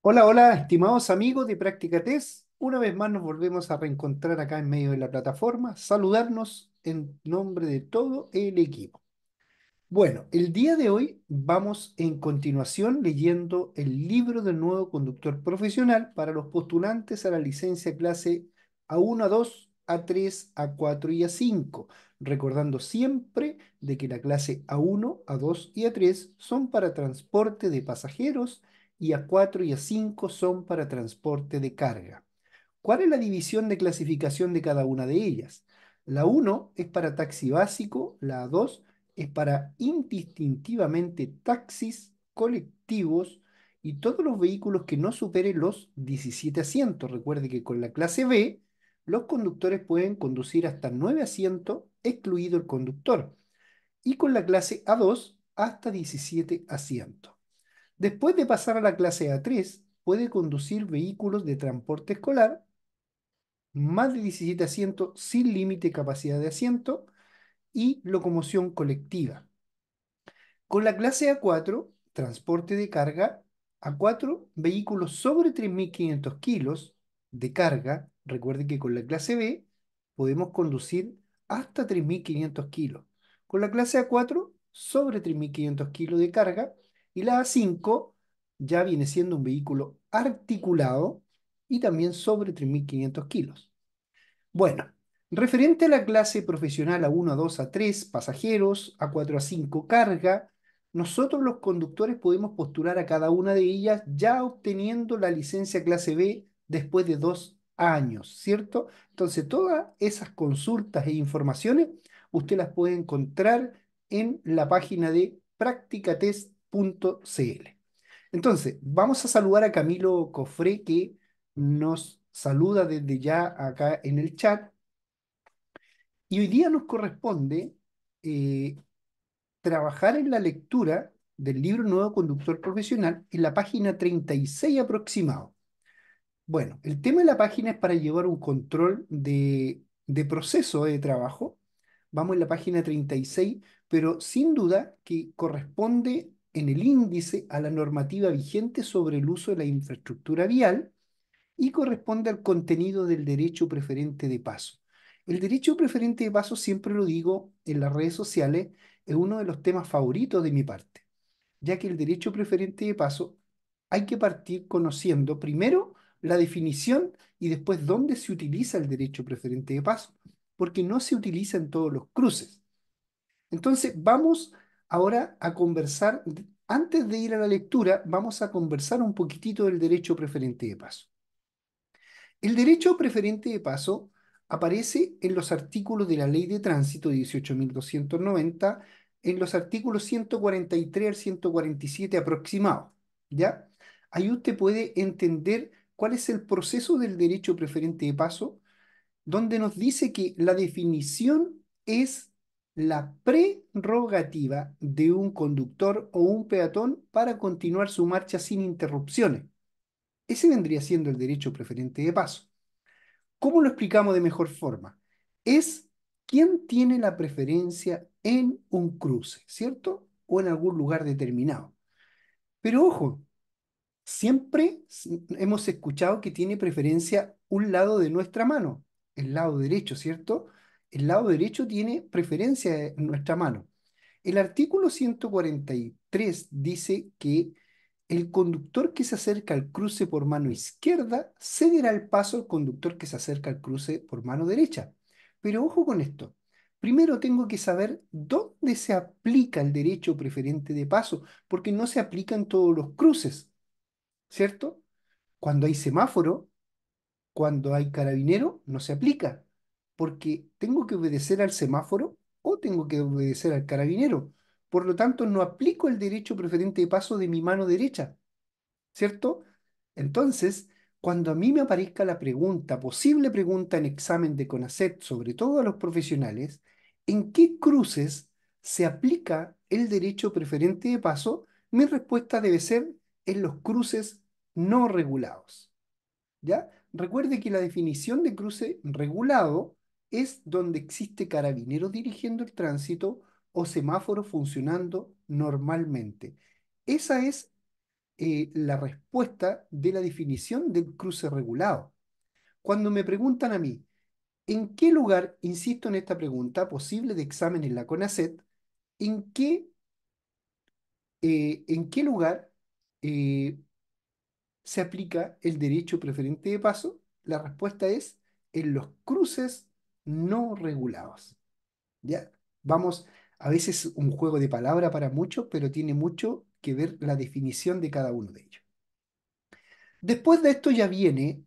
Hola, hola, estimados amigos de Práctica Test. Una vez más nos volvemos a reencontrar acá en medio de la plataforma, saludarnos en nombre de todo el equipo. Bueno, el día de hoy vamos en continuación leyendo el libro del nuevo conductor profesional para los postulantes a la licencia clase A1, A2, A3, A4 y A5, recordando siempre de que la clase A1, A2 y A3 son para transporte de pasajeros y A4 y A5 son para transporte de carga. ¿Cuál es la división de clasificación de cada una de ellas? La 1 es para taxi básico, la 2 es para indistintivamente taxis, colectivos y todos los vehículos que no supere los 17 asientos. Recuerde que con la clase B los conductores pueden conducir hasta 9 asientos, excluido el conductor, y con la clase A2 hasta 17 asientos. Después de pasar a la clase A3, puede conducir vehículos de transporte escolar, más de 17 asientos sin límite de capacidad de asiento y locomoción colectiva. Con la clase A4, transporte de carga, A4, vehículos sobre 3.500 kilos de carga, recuerden que con la clase B podemos conducir hasta 3.500 kilos. Con la clase A4, sobre 3.500 kilos de carga, y la A5 ya viene siendo un vehículo articulado y también sobre 3.500 kilos. Bueno, referente a la clase profesional A1, A2, A3, pasajeros, A4, A5, carga, nosotros los conductores podemos postular a cada una de ellas ya obteniendo la licencia clase B después de dos años, ¿cierto? Entonces, todas esas consultas e informaciones usted las puede encontrar en la página de Práctica Test CL. Entonces, vamos a saludar a Camilo Cofré que nos saluda desde ya acá en el chat. Y hoy día nos corresponde eh, trabajar en la lectura del libro Nuevo Conductor Profesional en la página 36 aproximado. Bueno, el tema de la página es para llevar un control de, de proceso de trabajo. Vamos en la página 36, pero sin duda que corresponde en el índice a la normativa vigente sobre el uso de la infraestructura vial y corresponde al contenido del derecho preferente de paso. El derecho preferente de paso, siempre lo digo en las redes sociales, es uno de los temas favoritos de mi parte, ya que el derecho preferente de paso hay que partir conociendo primero la definición y después dónde se utiliza el derecho preferente de paso, porque no se utiliza en todos los cruces. Entonces, vamos ahora a conversar, antes de ir a la lectura, vamos a conversar un poquitito del derecho preferente de paso. El derecho preferente de paso aparece en los artículos de la Ley de Tránsito 18.290, en los artículos 143 al 147 aproximado, ¿ya? Ahí usted puede entender cuál es el proceso del derecho preferente de paso, donde nos dice que la definición es la prerrogativa de un conductor o un peatón para continuar su marcha sin interrupciones. Ese vendría siendo el derecho preferente de paso. ¿Cómo lo explicamos de mejor forma? Es quién tiene la preferencia en un cruce, ¿cierto? O en algún lugar determinado. Pero ojo, siempre hemos escuchado que tiene preferencia un lado de nuestra mano, el lado derecho, ¿cierto? El lado derecho tiene preferencia en nuestra mano. El artículo 143 dice que el conductor que se acerca al cruce por mano izquierda cederá el paso al conductor que se acerca al cruce por mano derecha. Pero ojo con esto. Primero tengo que saber dónde se aplica el derecho preferente de paso, porque no se aplica en todos los cruces, ¿cierto? Cuando hay semáforo, cuando hay carabinero, no se aplica porque tengo que obedecer al semáforo o tengo que obedecer al carabinero. Por lo tanto, no aplico el derecho preferente de paso de mi mano derecha. ¿Cierto? Entonces, cuando a mí me aparezca la pregunta, posible pregunta en examen de CONACET, sobre todo a los profesionales, ¿en qué cruces se aplica el derecho preferente de paso? Mi respuesta debe ser en los cruces no regulados. ¿Ya? Recuerde que la definición de cruce regulado es donde existe carabineros dirigiendo el tránsito o semáforo funcionando normalmente. Esa es eh, la respuesta de la definición del cruce regulado. Cuando me preguntan a mí, ¿en qué lugar, insisto en esta pregunta posible de examen en la CONACET, en qué, eh, en qué lugar eh, se aplica el derecho preferente de paso? La respuesta es en los cruces no regulados. ¿Ya? Vamos, a veces un juego de palabra para muchos, pero tiene mucho que ver la definición de cada uno de ellos. Después de esto ya viene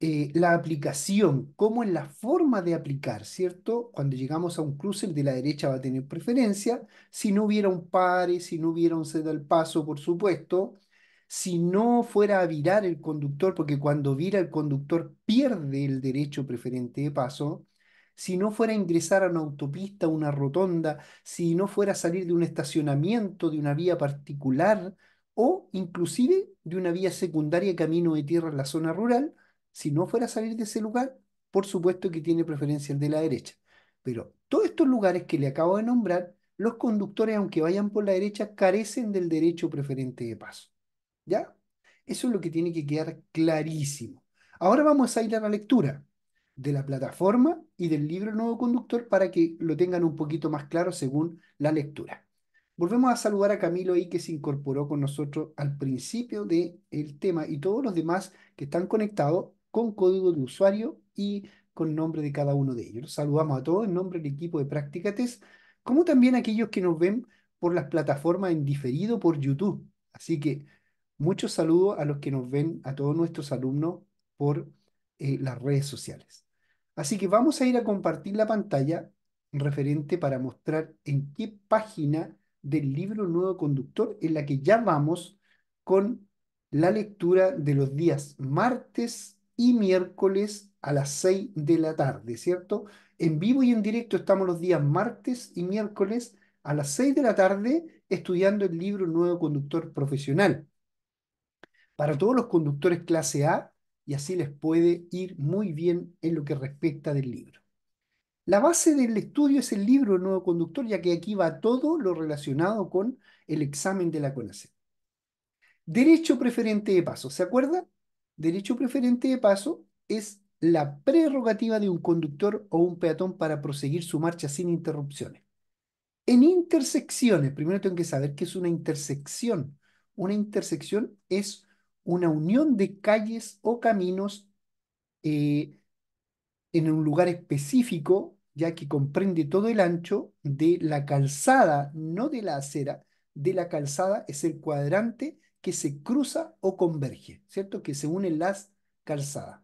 eh, la aplicación, cómo en la forma de aplicar, ¿cierto? Cuando llegamos a un cruce, el de la derecha va a tener preferencia. Si no hubiera un pare, si no hubiera un ceda al paso, por supuesto. Si no fuera a virar el conductor, porque cuando vira el conductor pierde el derecho preferente de paso si no fuera a ingresar a una autopista, una rotonda, si no fuera a salir de un estacionamiento, de una vía particular o inclusive de una vía secundaria camino de tierra en la zona rural, si no fuera a salir de ese lugar, por supuesto que tiene preferencia el de la derecha. Pero todos estos lugares que le acabo de nombrar, los conductores, aunque vayan por la derecha, carecen del derecho preferente de paso. ¿Ya? Eso es lo que tiene que quedar clarísimo. Ahora vamos a ir a la lectura de la plataforma y del libro Nuevo Conductor para que lo tengan un poquito más claro según la lectura. Volvemos a saludar a Camilo ahí que se incorporó con nosotros al principio del tema y todos los demás que están conectados con código de usuario y con nombre de cada uno de ellos. saludamos a todos en nombre del equipo de Práctica Test, como también a aquellos que nos ven por las plataformas en diferido por YouTube. Así que muchos saludos a los que nos ven, a todos nuestros alumnos por eh, las redes sociales. Así que vamos a ir a compartir la pantalla referente para mostrar en qué página del libro Nuevo Conductor en la que ya vamos con la lectura de los días martes y miércoles a las 6 de la tarde, ¿cierto? En vivo y en directo estamos los días martes y miércoles a las 6 de la tarde estudiando el libro Nuevo Conductor Profesional. Para todos los conductores clase A, y así les puede ir muy bien en lo que respecta del libro. La base del estudio es el libro El Nuevo Conductor, ya que aquí va todo lo relacionado con el examen de la conacción. Derecho preferente de paso, ¿se acuerda? Derecho preferente de paso es la prerrogativa de un conductor o un peatón para proseguir su marcha sin interrupciones. En intersecciones, primero tengo que saber qué es una intersección. Una intersección es una unión de calles o caminos eh, en un lugar específico, ya que comprende todo el ancho de la calzada, no de la acera, de la calzada es el cuadrante que se cruza o converge, ¿cierto? Que se unen las calzadas.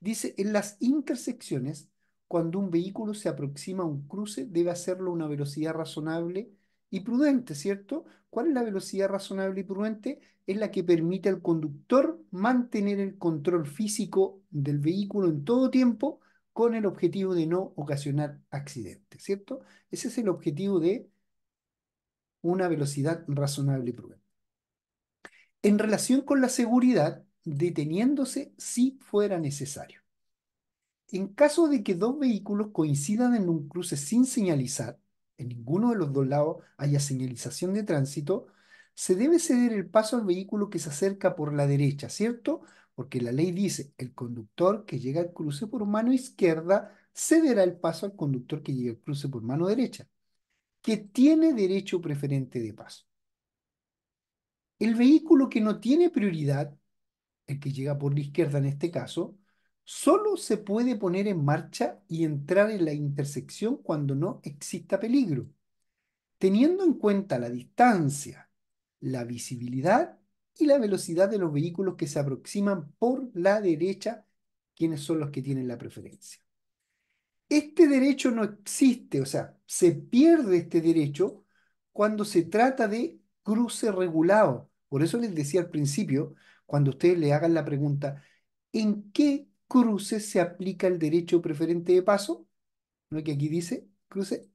Dice, en las intersecciones, cuando un vehículo se aproxima a un cruce, debe hacerlo a una velocidad razonable y prudente, ¿cierto? ¿Cuál es la velocidad razonable y prudente? Es la que permite al conductor mantener el control físico del vehículo en todo tiempo con el objetivo de no ocasionar accidentes, ¿cierto? Ese es el objetivo de una velocidad razonable y prudente. En relación con la seguridad, deteniéndose si fuera necesario. En caso de que dos vehículos coincidan en un cruce sin señalizar, en ninguno de los dos lados haya señalización de tránsito, se debe ceder el paso al vehículo que se acerca por la derecha, ¿cierto? Porque la ley dice, el conductor que llega al cruce por mano izquierda cederá el paso al conductor que llega al cruce por mano derecha, que tiene derecho preferente de paso. El vehículo que no tiene prioridad, el que llega por la izquierda en este caso, solo se puede poner en marcha y entrar en la intersección cuando no exista peligro, teniendo en cuenta la distancia, la visibilidad y la velocidad de los vehículos que se aproximan por la derecha, quienes son los que tienen la preferencia. Este derecho no existe, o sea, se pierde este derecho cuando se trata de cruce regulado. Por eso les decía al principio, cuando ustedes le hagan la pregunta, ¿en qué cruces se aplica el derecho preferente de paso, lo que aquí dice, cruce,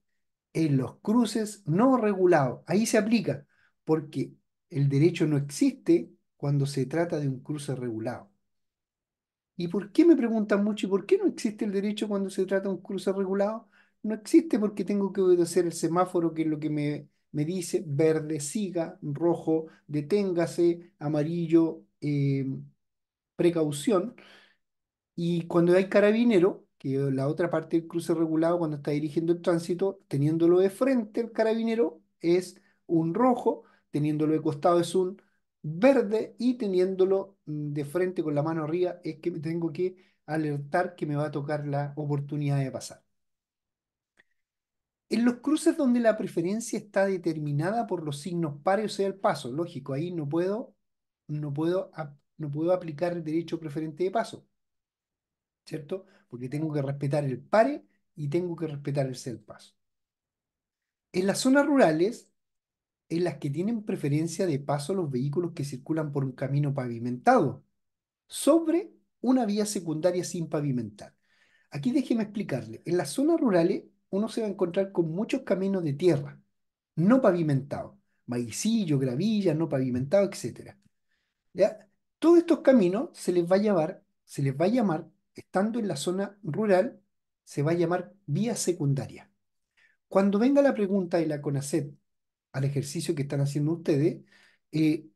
en los cruces no regulados. Ahí se aplica, porque el derecho no existe cuando se trata de un cruce regulado. ¿Y por qué me preguntan mucho? ¿Y por qué no existe el derecho cuando se trata de un cruce regulado? No existe porque tengo que obedecer el semáforo, que es lo que me, me dice verde siga, rojo deténgase, amarillo eh, precaución. Y cuando hay carabinero, que la otra parte del cruce regulado cuando está dirigiendo el tránsito, teniéndolo de frente el carabinero es un rojo, teniéndolo de costado es un verde y teniéndolo mm, de frente con la mano arriba es que me tengo que alertar que me va a tocar la oportunidad de pasar. En los cruces donde la preferencia está determinada por los signos pares, o sea, el paso, lógico, ahí no puedo, no puedo, no puedo aplicar el derecho preferente de paso. ¿cierto? Porque tengo que respetar el PARE y tengo que respetar el ser paso. En las zonas rurales, en las que tienen preferencia de paso los vehículos que circulan por un camino pavimentado, sobre una vía secundaria sin pavimentar. Aquí déjeme explicarle, en las zonas rurales uno se va a encontrar con muchos caminos de tierra, no pavimentados, maicillo, gravilla, no pavimentado, etc. Todos estos caminos se les va a llamar, se les va a llamar estando en la zona rural, se va a llamar vía secundaria. Cuando venga la pregunta de la CONACET al ejercicio que están haciendo ustedes, eh,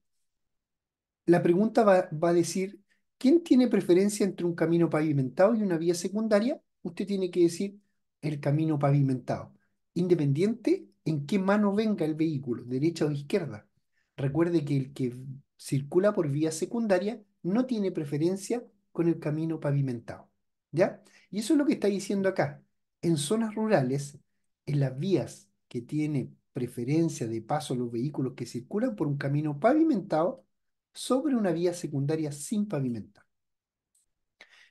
la pregunta va, a decir, ¿quién tiene preferencia entre un camino pavimentado y una vía secundaria? Usted tiene que decir el camino pavimentado, independiente en qué mano venga el vehículo, derecha o izquierda. Recuerde que el que circula por vía secundaria no tiene preferencia con el camino pavimentado. ¿Ya? Y eso es lo que está diciendo acá. En zonas rurales, en las vías que tiene preferencia de paso los vehículos que circulan por un camino pavimentado sobre una vía secundaria sin pavimentar.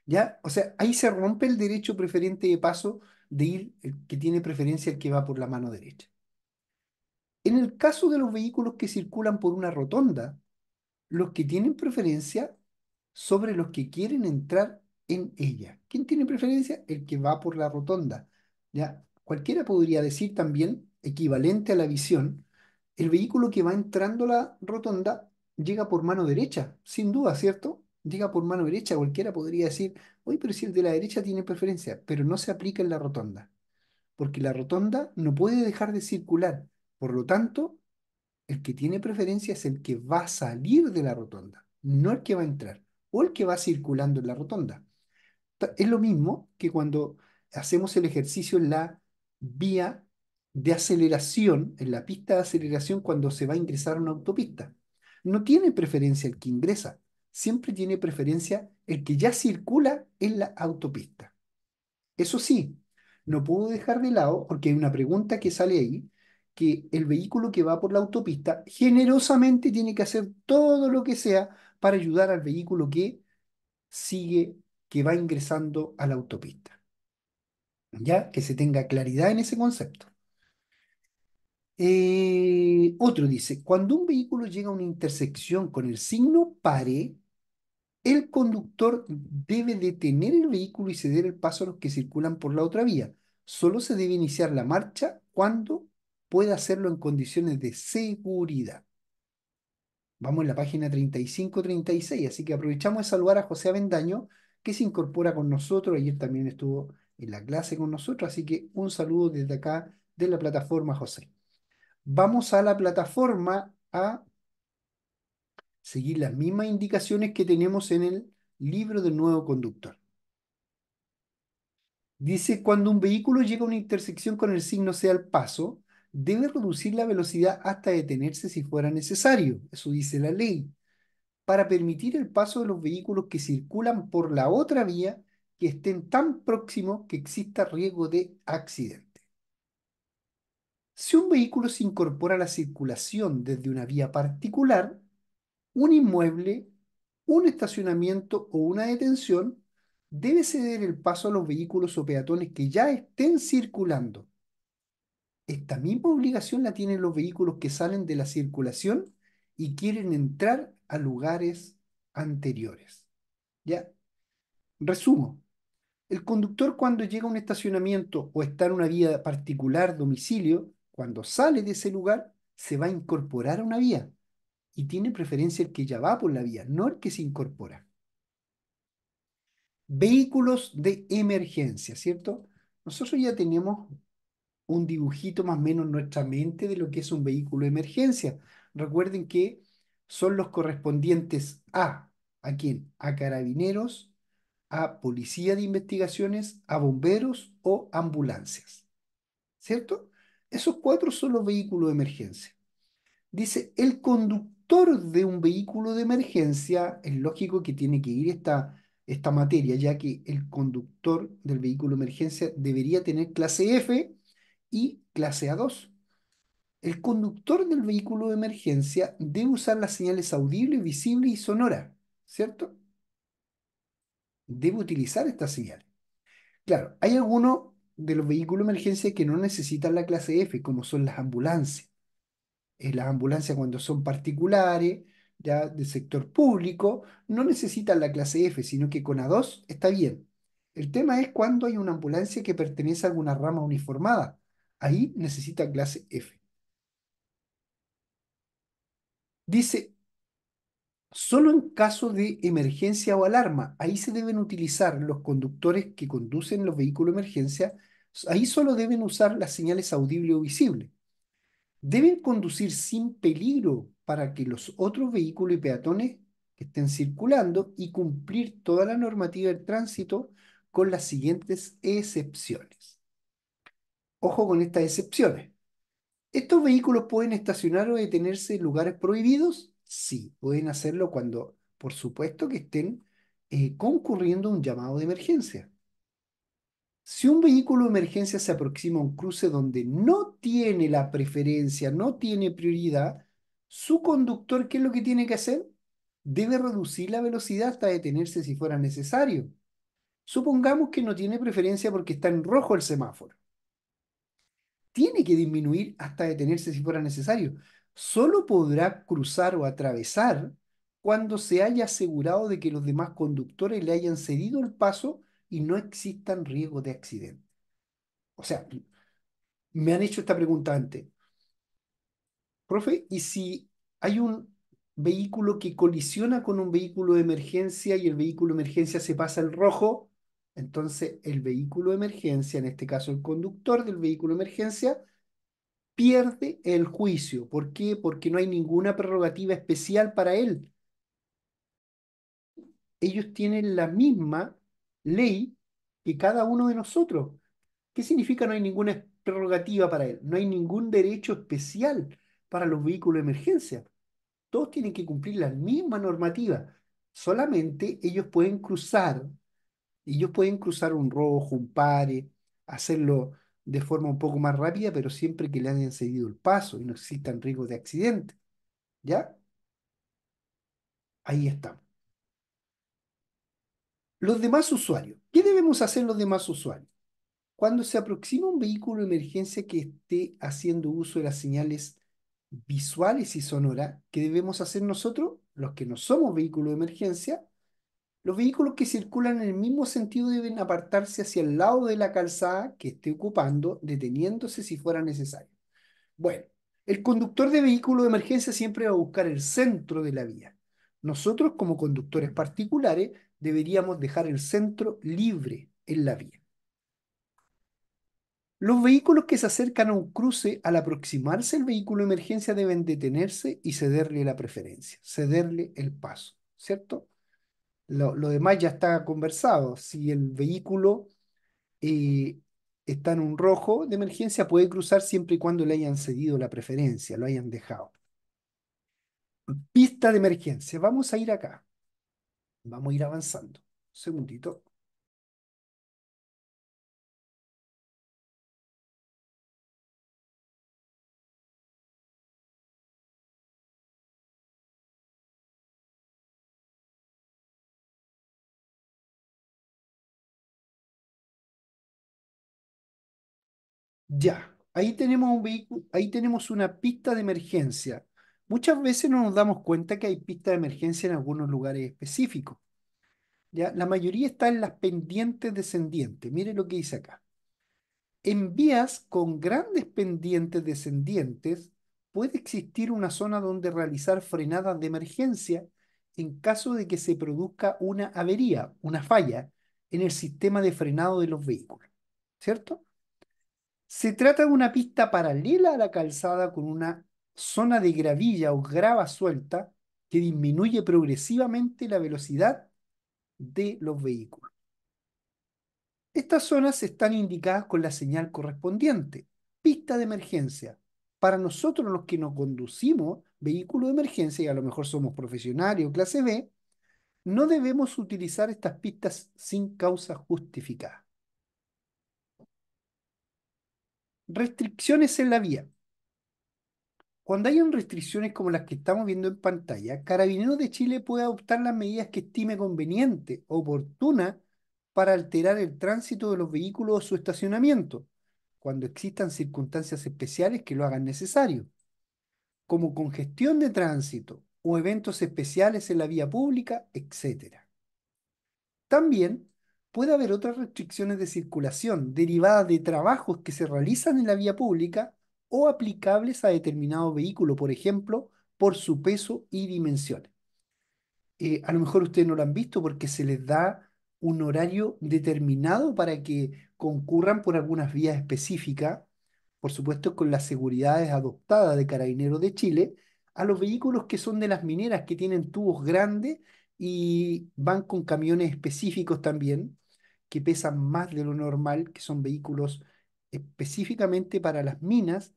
¿Ya? O sea, ahí se rompe el derecho preferente de paso de ir el que tiene preferencia el que va por la mano derecha. En el caso de los vehículos que circulan por una rotonda, los que tienen preferencia sobre los que quieren entrar en ella. ¿Quién tiene preferencia? El que va por la rotonda. ¿ya? Cualquiera podría decir también, equivalente a la visión, el vehículo que va entrando la rotonda llega por mano derecha, sin duda, ¿cierto? Llega por mano derecha, cualquiera podría decir, oye, pero si el de la derecha tiene preferencia, pero no se aplica en la rotonda, porque la rotonda no puede dejar de circular. Por lo tanto, el que tiene preferencia es el que va a salir de la rotonda, no el que va a entrar o el que va circulando en la rotonda. Es lo mismo que cuando hacemos el ejercicio en la vía de aceleración, en la pista de aceleración cuando se va a ingresar a una autopista. No tiene preferencia el que ingresa, siempre tiene preferencia el que ya circula en la autopista. Eso sí, no puedo dejar de lado, porque hay una pregunta que sale ahí, que el vehículo que va por la autopista generosamente tiene que hacer todo lo que sea para ayudar al vehículo que sigue, que va ingresando a la autopista. ¿Ya? Que se tenga claridad en ese concepto. Eh, otro dice, cuando un vehículo llega a una intersección con el signo pare, el conductor debe detener el vehículo y ceder el paso a los que circulan por la otra vía. Solo se debe iniciar la marcha cuando pueda hacerlo en condiciones de seguridad. Vamos en la página 35-36, así que aprovechamos de saludar a José Avendaño, que se incorpora con nosotros, ayer también estuvo en la clase con nosotros, así que un saludo desde acá de la plataforma, José. Vamos a la plataforma a seguir las mismas indicaciones que tenemos en el libro del nuevo conductor. Dice, cuando un vehículo llega a una intersección con el signo sea el paso, debe reducir la velocidad hasta detenerse si fuera necesario, eso dice la ley, para permitir el paso de los vehículos que circulan por la otra vía que estén tan próximos que exista riesgo de accidente. Si un vehículo se incorpora a la circulación desde una vía particular, un inmueble, un estacionamiento o una detención, debe ceder el paso a los vehículos o peatones que ya estén circulando esta misma obligación la tienen los vehículos que salen de la circulación y quieren entrar a lugares anteriores. ¿Ya? Resumo. El conductor cuando llega a un estacionamiento o está en una vía particular, domicilio, cuando sale de ese lugar, se va a incorporar a una vía y tiene preferencia el que ya va por la vía, no el que se incorpora. Vehículos de emergencia, ¿cierto? Nosotros ya tenemos un dibujito más o menos en nuestra mente de lo que es un vehículo de emergencia. Recuerden que son los correspondientes a, ¿a quién? A carabineros, a policía de investigaciones, a bomberos o ambulancias. ¿Cierto? Esos cuatro son los vehículos de emergencia. Dice, el conductor de un vehículo de emergencia, es lógico que tiene que ir esta, esta materia, ya que el conductor del vehículo de emergencia debería tener clase F, y clase A2. El conductor del vehículo de emergencia debe usar las señales audible, visible y sonora, ¿cierto? Debe utilizar estas señales. Claro, hay algunos de los vehículos de emergencia que no necesitan la clase F, como son las ambulancias. Eh, las ambulancias cuando son particulares, ya del sector público, no necesitan la clase F, sino que con A2 está bien. El tema es cuando hay una ambulancia que pertenece a alguna rama uniformada, Ahí necesita clase F. Dice, solo en caso de emergencia o alarma, ahí se deben utilizar los conductores que conducen los vehículos de emergencia, ahí solo deben usar las señales audible o visible. Deben conducir sin peligro para que los otros vehículos y peatones estén circulando y cumplir toda la normativa del tránsito con las siguientes excepciones. Ojo con estas excepciones. ¿Estos vehículos pueden estacionar o detenerse en lugares prohibidos? Sí, pueden hacerlo cuando, por supuesto, que estén eh, concurriendo un llamado de emergencia. Si un vehículo de emergencia se aproxima a un cruce donde no tiene la preferencia, no tiene prioridad, su conductor, ¿qué es lo que tiene que hacer? Debe reducir la velocidad hasta detenerse si fuera necesario. Supongamos que no tiene preferencia porque está en rojo el semáforo tiene que disminuir hasta detenerse si fuera necesario. Solo podrá cruzar o atravesar cuando se haya asegurado de que los demás conductores le hayan cedido el paso y no existan riesgos de accidente. O sea, me han hecho esta pregunta antes. Profe, ¿y si hay un vehículo que colisiona con un vehículo de emergencia y el vehículo de emergencia se pasa el rojo? Entonces, el vehículo de emergencia, en este caso el conductor del vehículo de emergencia, pierde el juicio. ¿Por qué? Porque no hay ninguna prerrogativa especial para él. Ellos tienen la misma ley que cada uno de nosotros. ¿Qué significa no hay ninguna prerrogativa para él? No hay ningún derecho especial para los vehículos de emergencia. Todos tienen que cumplir la misma normativa. Solamente ellos pueden cruzar ellos pueden cruzar un rojo, un pare, hacerlo de forma un poco más rápida, pero siempre que le hayan cedido el paso y no existan riesgos de accidente. ¿Ya? Ahí estamos. Los demás usuarios. ¿Qué debemos hacer los demás usuarios? Cuando se aproxima un vehículo de emergencia que esté haciendo uso de las señales visuales y sonoras, ¿qué debemos hacer nosotros, los que no somos vehículo de emergencia? Los vehículos que circulan en el mismo sentido deben apartarse hacia el lado de la calzada que esté ocupando, deteniéndose si fuera necesario. Bueno, el conductor de vehículo de emergencia siempre va a buscar el centro de la vía. Nosotros, como conductores particulares, deberíamos dejar el centro libre en la vía. Los vehículos que se acercan a un cruce al aproximarse al vehículo de emergencia deben detenerse y cederle la preferencia, cederle el paso, ¿cierto? lo, demás ya está conversado. Si el vehículo eh, está en un rojo de emergencia, puede cruzar siempre y cuando le hayan cedido la preferencia, lo hayan dejado. Pista de emergencia. Vamos a ir acá. Vamos a ir avanzando. segundito. Ya, ahí tenemos ahí tenemos una pista de emergencia. Muchas veces no nos damos cuenta que hay pista de emergencia en algunos lugares específicos. Ya, la mayoría está en las pendientes descendientes. Mire lo que dice acá. En vías con grandes pendientes descendientes puede existir una zona donde realizar frenadas de emergencia en caso de que se produzca una avería, una falla en el sistema de frenado de los vehículos. ¿Cierto? Se trata de una pista paralela a la calzada con una zona de gravilla o grava suelta que disminuye progresivamente la velocidad de los vehículos. Estas zonas están indicadas con la señal correspondiente, pista de emergencia. Para nosotros los que nos conducimos vehículo de emergencia y a lo mejor somos profesionales o clase B, no debemos utilizar estas pistas sin causa justificada. Restricciones en la vía. Cuando hayan restricciones como las que estamos viendo en pantalla, Carabineros de Chile puede adoptar las medidas que estime conveniente, oportuna, para alterar el tránsito de los vehículos o su estacionamiento, cuando existan circunstancias especiales que lo hagan necesario, como congestión de tránsito o eventos especiales en la vía pública, etc. También puede haber otras restricciones de circulación derivadas de trabajos que se realizan en la vía pública o aplicables a determinado vehículo, por ejemplo, por su peso y dimensiones. Eh, a lo mejor ustedes no lo han visto porque se les da un horario determinado para que concurran por algunas vías específicas, por supuesto con las seguridades adoptadas de Carabineros de Chile, a los vehículos que son de las mineras, que tienen tubos grandes y van con camiones específicos también, que pesan más de lo normal, que son vehículos específicamente para las minas,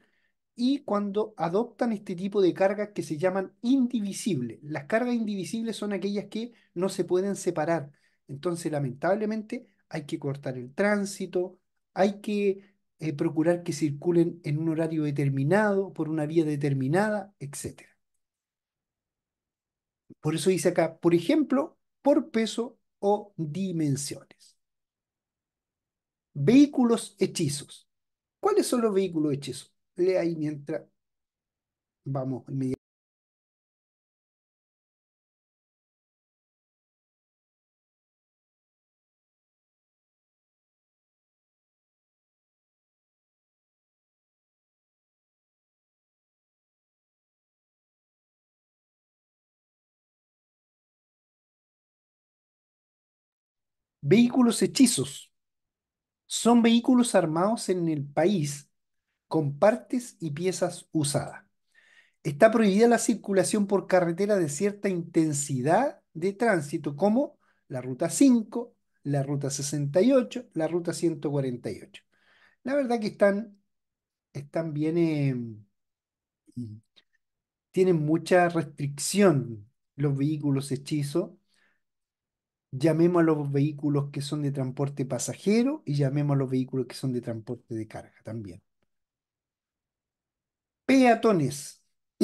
y cuando adoptan este tipo de cargas que se llaman indivisibles. Las cargas indivisibles son aquellas que no se pueden separar. Entonces, lamentablemente, hay que cortar el tránsito, hay que eh, procurar que circulen en un horario determinado, por una vía determinada, etc. Por eso dice acá, por ejemplo, por peso o dimensiones. Vehículos hechizos. ¿Cuáles son los vehículos hechizos? Lea ahí mientras vamos inmediatamente. Vehículos hechizos son vehículos armados en el país con partes y piezas usadas. Está prohibida la circulación por carretera de cierta intensidad de tránsito, como la Ruta 5, la Ruta 68, la Ruta 148. La verdad que están, están bien, em, mm, tienen mucha restricción los vehículos hechizos llamemos a los vehículos que son de transporte pasajero y llamemos a los vehículos que son de transporte de carga también. Peatones.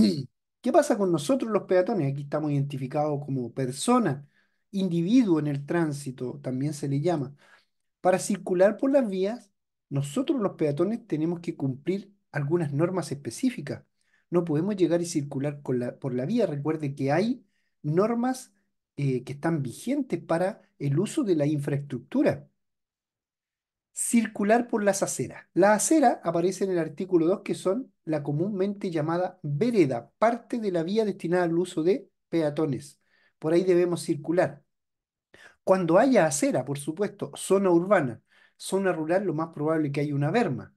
¿Qué pasa con nosotros los peatones? Aquí estamos identificados como persona, individuo en el tránsito, también se le llama. Para circular por las vías, nosotros los peatones tenemos que cumplir algunas normas específicas. No podemos llegar y circular con la, por la vía. Recuerde que hay normas eh, que están vigentes para el uso de la infraestructura. Circular por las aceras. la acera aparece en el artículo 2 que son la comúnmente llamada vereda, parte de la vía destinada al uso de peatones. Por ahí debemos circular. Cuando haya acera, por supuesto, zona urbana, zona rural, lo más probable que haya una berma.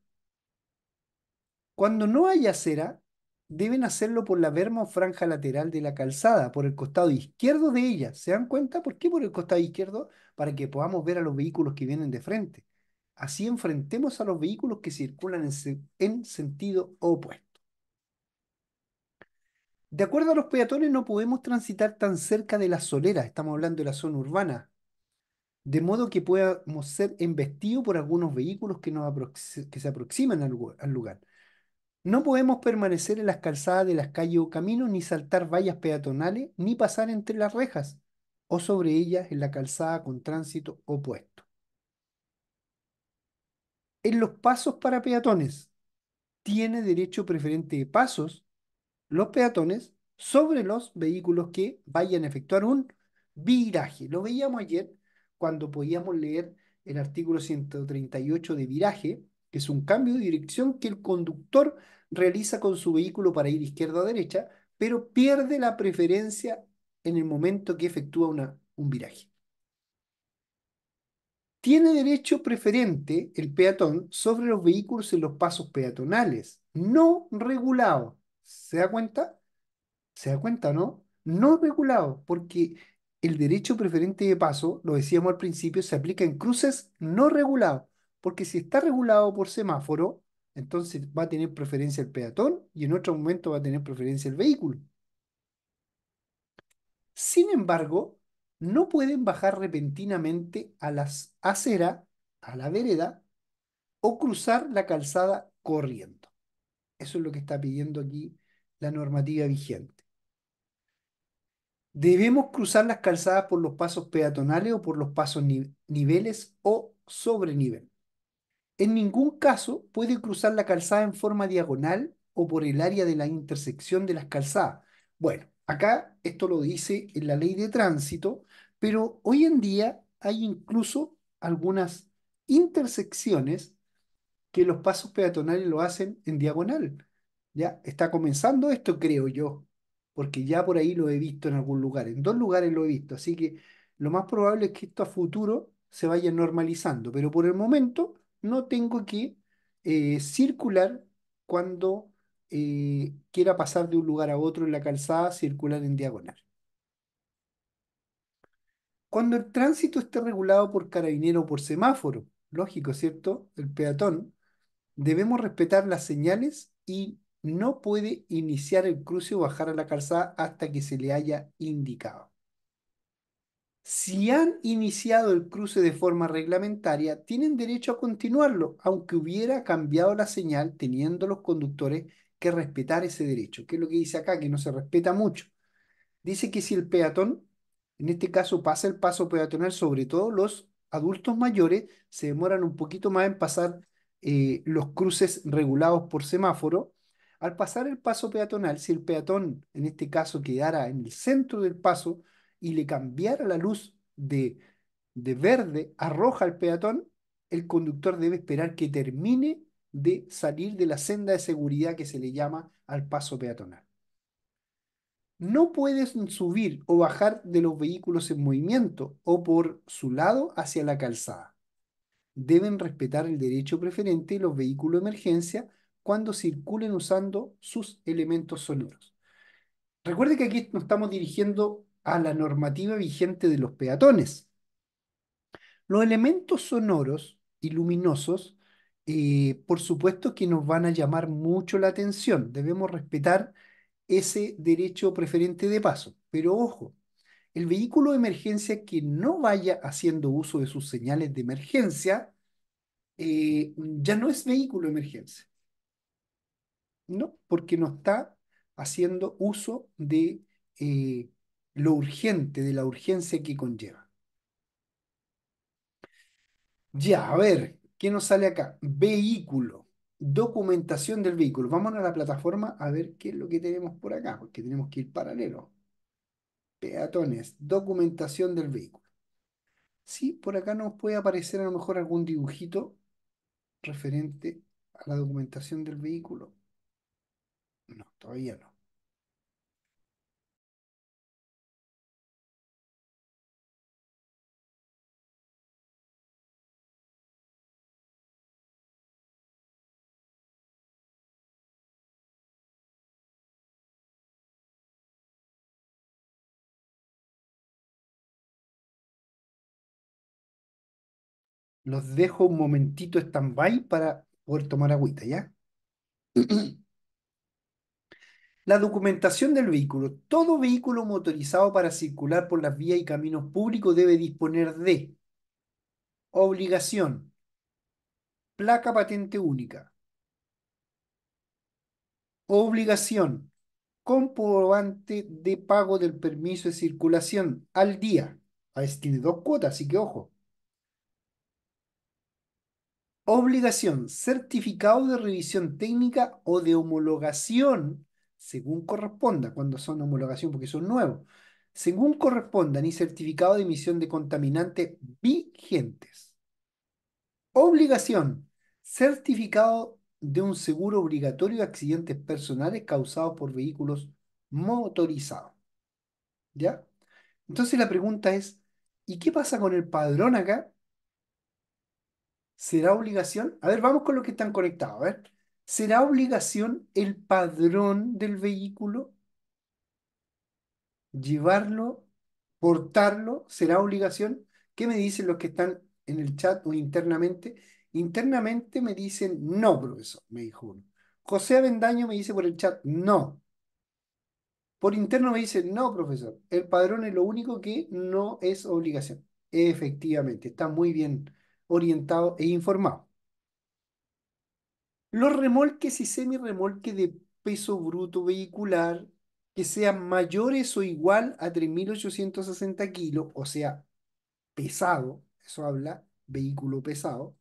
Cuando no haya acera, deben hacerlo por la verma franja lateral de la calzada, por el costado izquierdo de ella. ¿Se dan cuenta? ¿Por qué por el costado izquierdo? Para que podamos ver a los vehículos que vienen de frente. Así enfrentemos a los vehículos que circulan en, sentido opuesto. De acuerdo a los peatones, no podemos transitar tan cerca de la solera estamos hablando de la zona urbana, de modo que podamos ser embestidos por algunos vehículos que, que se aproximan al lugar. No podemos permanecer en las calzadas de las calles o caminos, ni saltar vallas peatonales, ni pasar entre las rejas o sobre ellas en la calzada con tránsito opuesto. En los pasos para peatones, tiene derecho preferente de pasos los peatones sobre los vehículos que vayan a efectuar un viraje. Lo veíamos ayer cuando podíamos leer el artículo 138 de viraje, que es un cambio de dirección que el conductor realiza con su vehículo para ir izquierda o derecha, pero pierde la preferencia en el momento que efectúa una, un viraje. Tiene derecho preferente el peatón sobre los vehículos en los pasos peatonales, no regulados. ¿Se da cuenta? ¿Se da cuenta, no? No regulado porque el derecho preferente de paso, lo decíamos al principio, se aplica en cruces no regulados, porque si está regulado por semáforo, entonces va a tener preferencia el peatón y en otro momento va a tener preferencia el vehículo. Sin embargo, no pueden bajar repentinamente a la acera, a la vereda, o cruzar la calzada corriendo. Eso es lo que está pidiendo aquí la normativa vigente. Debemos cruzar las calzadas por los pasos peatonales o por los pasos niveles o sobre nivel. En ningún caso puede cruzar la calzada en forma diagonal o por el área de la intersección de las calzadas. Bueno, acá esto lo dice en la ley de tránsito, pero hoy en día hay incluso algunas intersecciones que los pasos peatonales lo hacen en diagonal. Ya está comenzando esto, creo yo, porque ya por ahí lo he visto en algún lugar, en dos lugares lo he visto, así que lo más probable es que esto a futuro se vaya normalizando, pero por el momento no tengo que eh, circular cuando eh, quiera pasar de un lugar a otro en la calzada, circular en diagonal. Cuando el tránsito esté regulado por carabinero o por semáforo, lógico, ¿cierto? El peatón, debemos respetar las señales y no puede iniciar el cruce o bajar a la calzada hasta que se le haya indicado. Si han iniciado el cruce de forma reglamentaria, tienen derecho a continuarlo, aunque hubiera cambiado la señal, teniendo los conductores que respetar ese derecho, ¿Qué es lo que dice acá, que no se respeta mucho. Dice que si el peatón, en este caso pasa el paso peatonal, sobre todo los adultos mayores, se demoran un poquito más en pasar eh, los cruces regulados por semáforo. Al pasar el paso peatonal, si el peatón, en este caso, quedara en el centro del paso, y le cambiara la luz de, verde a roja al peatón, el conductor debe esperar que termine de salir de la senda de seguridad que se le llama al paso peatonal. No puedes subir o bajar de los vehículos en movimiento o por su lado hacia la calzada. Deben respetar el derecho preferente los vehículos de emergencia cuando circulen usando sus elementos sonoros. Recuerde que aquí nos estamos dirigiendo a la normativa vigente de los peatones. Los elementos sonoros y luminosos, eh, por supuesto que nos van a llamar mucho la atención. Debemos respetar ese derecho preferente de paso. Pero ojo, el vehículo de emergencia que no vaya haciendo uso de sus señales de emergencia, eh, ya no es vehículo de emergencia. No, porque no está haciendo uso de eh, lo urgente, de la urgencia que conlleva. Ya, a ver, ¿qué nos sale acá? Vehículo, documentación del vehículo. Vamos a la plataforma a ver qué es lo que tenemos por acá, porque tenemos que ir paralelo. Peatones, documentación del vehículo. Sí, por acá nos puede aparecer a lo mejor algún dibujito referente a la documentación del vehículo. No, todavía no. los dejo un momentito stand-by para poder tomar agüita, ¿ya? La documentación del vehículo. Todo vehículo motorizado para circular por las vías y caminos públicos debe disponer de obligación, placa patente única, obligación, comprobante de pago del permiso de circulación al día. A veces tiene dos cuotas, así que ojo. Obligación, certificado de revisión técnica o de homologación, según corresponda, cuando son homologación porque son nuevos, según correspondan y certificado de emisión de contaminantes vigentes. Obligación, certificado de un seguro obligatorio de accidentes personales causados por vehículos motorizados. ¿Ya? Entonces la pregunta es, ¿y qué pasa con el padrón acá? ¿Será obligación? A ver, vamos con los que están conectados. A ver, ¿será obligación el padrón del vehículo? ¿Llevarlo? ¿Portarlo? ¿Será obligación? ¿Qué me dicen los que están en el chat o internamente? Internamente me dicen no, profesor, me dijo uno. José Avendaño me dice por el chat no. Por interno me dice no, profesor. El padrón es lo único que no es obligación. Efectivamente, está muy bien orientado e informado. Los remolques y semirremolques de peso bruto vehicular que sean mayores o igual a 3.860 kilos, o sea, pesado, eso habla vehículo pesado,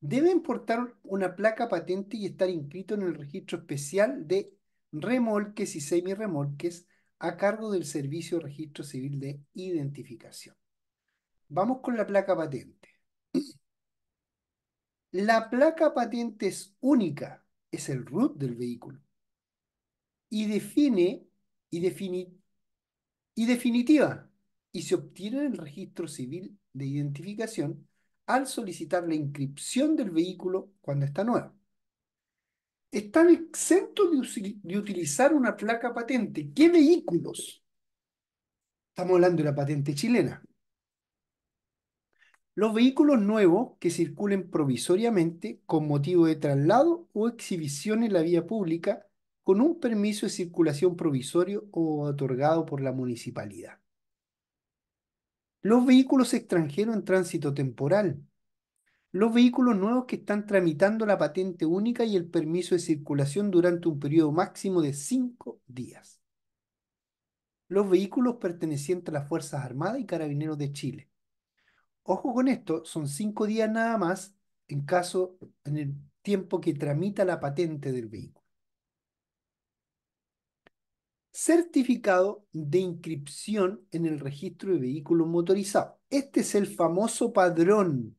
deben portar una placa patente y estar inscrito en el registro especial de remolques y semirremolques a cargo del Servicio Registro Civil de Identificación. Vamos con la placa patente. La placa patente es única, es el root del vehículo. Y define y, y definitiva. Y se obtiene en el registro civil de identificación al solicitar la inscripción del vehículo cuando está nuevo. Están exentos de utilizar una placa patente. ¿Qué vehículos? Estamos hablando de la patente chilena los vehículos nuevos que circulen provisoriamente con motivo de traslado o exhibición en la vía pública con un permiso de circulación provisorio o otorgado por la municipalidad. Los vehículos extranjeros en tránsito temporal. Los vehículos nuevos que están tramitando la patente única y el permiso de circulación durante un periodo máximo de cinco días. Los vehículos pertenecientes a las Fuerzas Armadas y Carabineros de Chile. Ojo con esto, son cinco días nada más en caso, en el tiempo que tramita la patente del vehículo. Certificado de inscripción en el registro de vehículos motorizados. Este es el famoso padrón.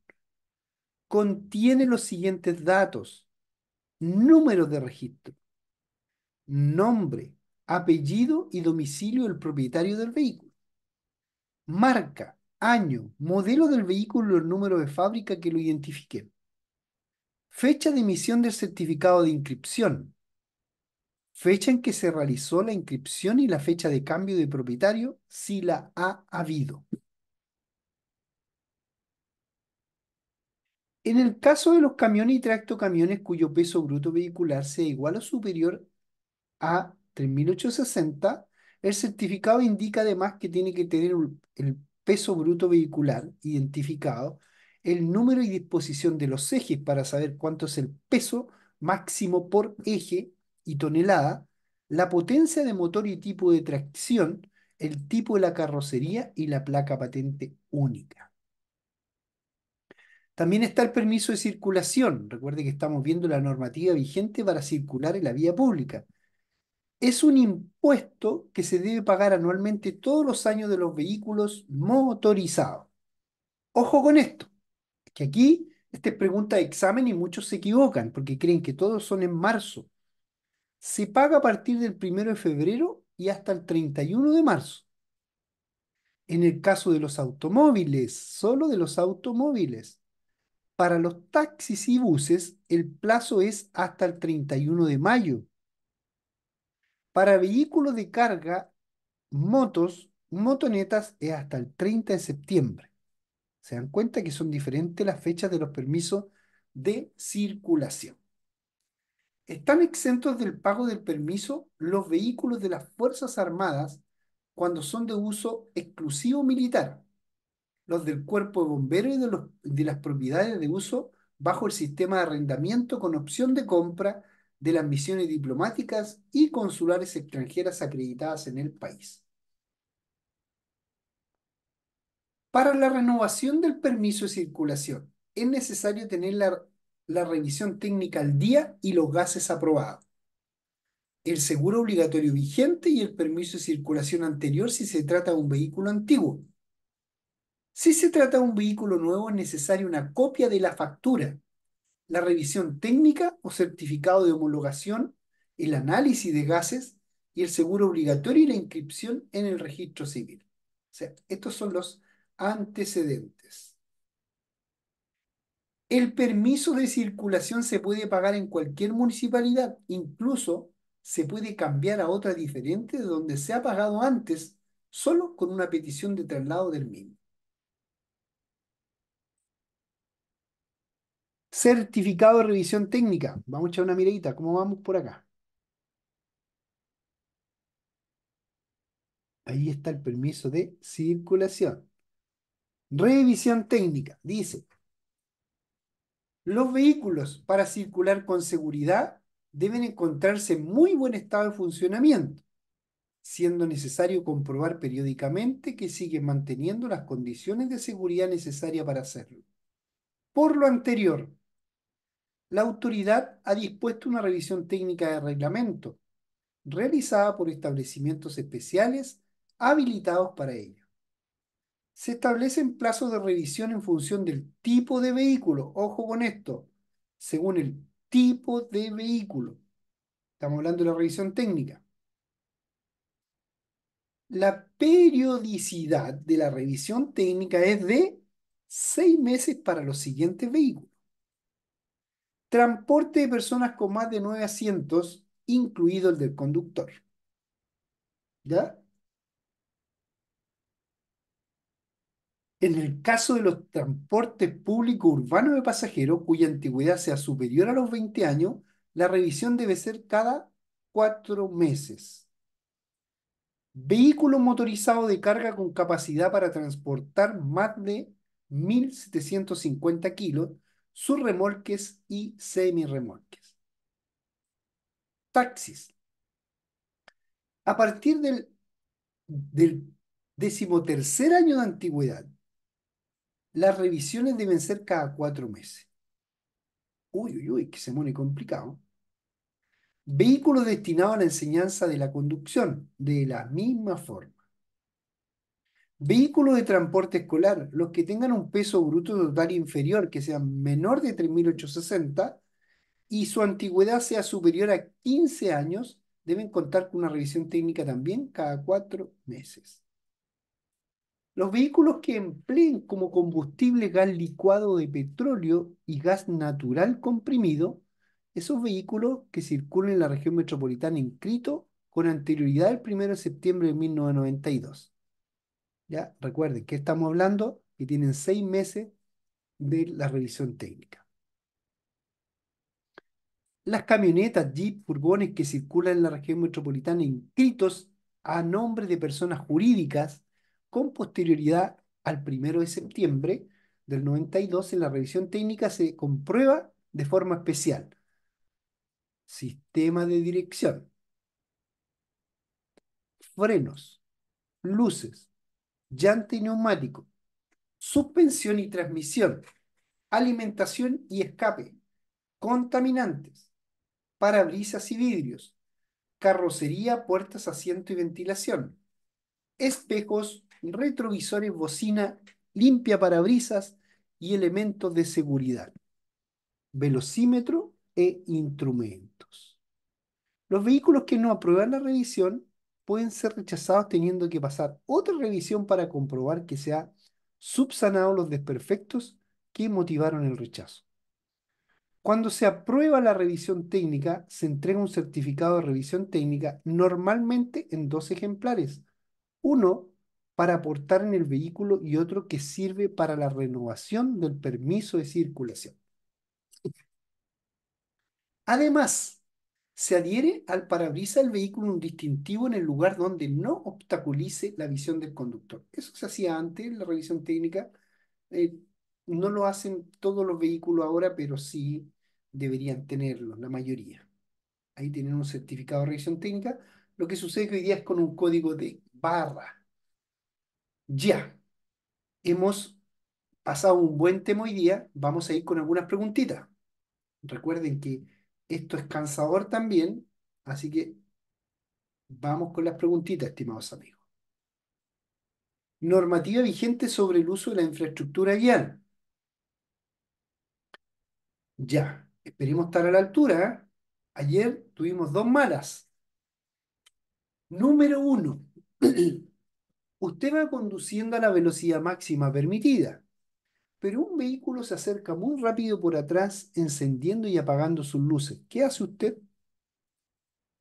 Contiene los siguientes datos. Número de registro. Nombre, apellido y domicilio del propietario del vehículo. Marca, año, modelo del vehículo, el número de fábrica que lo identifique, fecha de emisión del certificado de inscripción, fecha en que se realizó la inscripción y la fecha de cambio de propietario, si la ha habido. En el caso de los camiones y tractocamiones cuyo peso bruto vehicular sea igual o superior a 3.860, el certificado indica además que tiene que tener el peso bruto vehicular identificado, el número y disposición de los ejes para saber cuánto es el peso máximo por eje y tonelada, la potencia de motor y tipo de tracción, el tipo de la carrocería y la placa patente única. También está el permiso de circulación. Recuerde que estamos viendo la normativa vigente para circular en la vía pública es un impuesto que se debe pagar anualmente todos los años de los vehículos motorizados. Ojo con esto, que aquí esta es pregunta de examen y muchos se equivocan porque creen que todos son en marzo. Se paga a partir del 1 de febrero y hasta el 31 de marzo. En el caso de los automóviles, solo de los automóviles. Para los taxis y buses, el plazo es hasta el 31 de mayo para vehículos de carga, motos, motonetas es hasta el 30 de septiembre. Se dan cuenta que son diferentes las fechas de los permisos de circulación. Están exentos del pago del permiso los vehículos de las Fuerzas Armadas cuando son de uso exclusivo militar, los del cuerpo de bomberos y de, de las propiedades de uso bajo el sistema de arrendamiento con opción de compra de las misiones diplomáticas y consulares extranjeras acreditadas en el país. Para la renovación del permiso de circulación, es necesario tener la, revisión técnica al día y los gases aprobados el seguro obligatorio vigente y el permiso de circulación anterior si se trata de un vehículo antiguo. Si se trata de un vehículo nuevo es necesaria una copia de la factura la revisión técnica o certificado de homologación, el análisis de gases y el seguro obligatorio y la inscripción en el registro civil. estos son los antecedentes. El permiso de circulación se puede pagar en cualquier municipalidad, incluso se puede cambiar a otra diferente de donde se ha pagado antes, solo con una petición de traslado del mismo. Certificado de revisión técnica. Vamos a echar una miradita. ¿Cómo vamos por acá? Ahí está el permiso de circulación. Revisión técnica. Dice, los vehículos para circular con seguridad deben encontrarse en muy buen estado de funcionamiento, siendo necesario comprobar periódicamente que siguen manteniendo las condiciones de seguridad necesarias para hacerlo. Por lo anterior, la autoridad ha dispuesto una revisión técnica de reglamento, realizada por establecimientos especiales habilitados para ello. Se establecen plazos de revisión en función del tipo de vehículo, ojo con esto, según el tipo de vehículo. Estamos hablando de la revisión técnica. La periodicidad de la revisión técnica es de seis meses para los siguientes vehículos transporte de personas con más de nueve asientos, incluido el del conductor. ¿Ya? En el caso de los transportes públicos urbanos de pasajeros cuya antigüedad sea superior a los 20 años, la revisión debe ser cada cuatro meses. Vehículo motorizado de carga con capacidad para transportar más de 1.750 kilos remolques y semirremolques. Taxis. A partir del, decimotercer año de antigüedad, las revisiones deben ser cada cuatro meses. Uy, uy, uy, que se pone complicado. Vehículos destinados a la enseñanza de la conducción, de la misma forma. Vehículos de transporte escolar, los que tengan un peso bruto total inferior, que sea menor de 3.860 y su antigüedad sea superior a 15 años, deben contar con una revisión técnica también cada cuatro meses. Los vehículos que empleen como combustible gas licuado de petróleo y gas natural comprimido, esos vehículos que circulen en la región metropolitana en Crito con anterioridad al 1 de septiembre de 1992 ¿ya? Recuerden que estamos hablando y tienen seis meses de la revisión técnica. Las camionetas, jeep, furgones que circulan en la región metropolitana inscritos a nombre de personas jurídicas con posterioridad al primero de septiembre del 92 en la revisión técnica se comprueba de forma especial. Sistema de dirección, frenos, luces, llante y neumático, suspensión y transmisión, alimentación y escape, contaminantes, parabrisas y vidrios, carrocería, puertas, asiento y ventilación, espejos, retrovisores, bocina, limpia parabrisas y elementos de seguridad, velocímetro e instrumentos. Los vehículos que no aprueban la revisión pueden ser rechazados teniendo que pasar otra revisión para comprobar que se han subsanado los desperfectos que motivaron el rechazo. Cuando se aprueba la revisión técnica, se entrega un certificado de revisión técnica normalmente en dos ejemplares. Uno para aportar en el vehículo y otro que sirve para la renovación del permiso de circulación. Además, se adhiere al parabrisas del vehículo un distintivo en el lugar donde no obstaculice la visión del conductor. Eso se hacía antes la revisión técnica. Eh, no lo hacen todos los vehículos ahora, pero sí deberían tenerlo, la mayoría. Ahí tienen un certificado de revisión técnica. Lo que sucede hoy día es con un código de barra. Ya, hemos pasado un buen tema hoy día. Vamos a ir con algunas preguntitas. Recuerden que esto es cansador también, así que vamos con las preguntitas, estimados amigos. Normativa vigente sobre el uso de la infraestructura vial. Ya, esperemos estar a la altura. ¿eh? Ayer tuvimos dos malas. Número uno, usted va conduciendo a la velocidad máxima permitida pero un vehículo se acerca muy rápido por atrás, encendiendo y apagando sus luces. ¿Qué hace usted?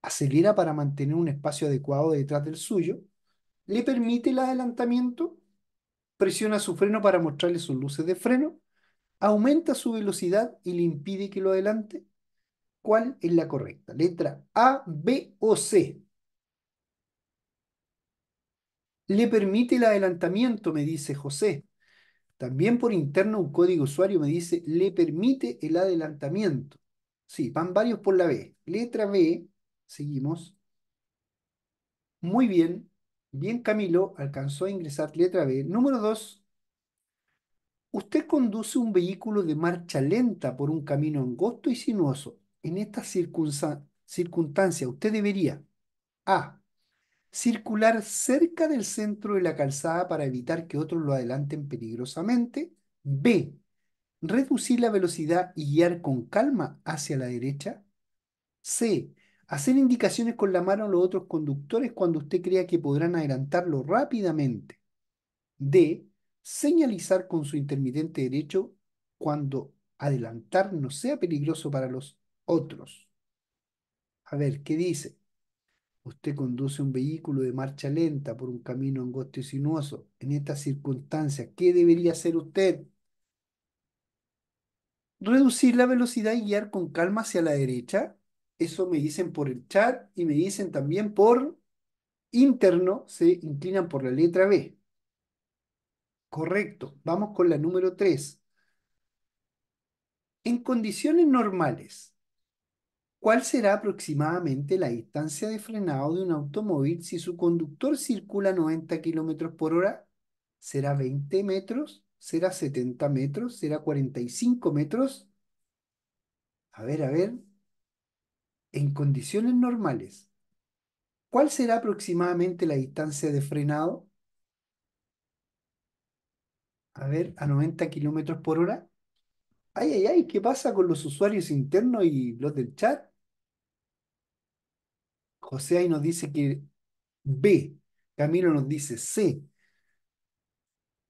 Acelera para mantener un espacio adecuado detrás del suyo, le permite el adelantamiento, presiona su freno para mostrarle sus luces de freno, aumenta su velocidad y le impide que lo adelante. ¿Cuál es la correcta? Letra A, B o C. Le permite el adelantamiento, me dice José. También por interno un código usuario me dice, le permite el adelantamiento. Sí, van varios por la B. Letra B, seguimos. Muy bien, bien Camilo, alcanzó a ingresar letra B. Número 2. Usted conduce un vehículo de marcha lenta por un camino angosto y sinuoso. En esta circunstancia, usted debería A circular cerca del centro de la calzada para evitar que otros lo adelanten peligrosamente. B. Reducir la velocidad y guiar con calma hacia la derecha. C. Hacer indicaciones con la mano a los otros conductores cuando usted crea que podrán adelantarlo rápidamente. D. Señalizar con su intermitente derecho cuando adelantar no sea peligroso para los otros. A ver, ¿qué dice? Usted conduce un vehículo de marcha lenta por un camino angosto y sinuoso. En estas circunstancias, ¿qué debería hacer usted? Reducir la velocidad y guiar con calma hacia la derecha. Eso me dicen por el chat y me dicen también por interno, se inclinan por la letra B. Correcto. Vamos con la número 3. En condiciones normales, ¿Cuál será aproximadamente la distancia de frenado de un automóvil si su conductor circula 90 kilómetros por hora? ¿Será 20 metros? ¿Será 70 metros? ¿Será 45 metros? A ver, a ver. En condiciones normales, ¿cuál será aproximadamente la distancia de frenado? A ver, a 90 kilómetros por hora. Ay, ay, ay, ¿qué pasa con los usuarios internos y los del chat? José ahí nos dice que B. Camilo nos dice C.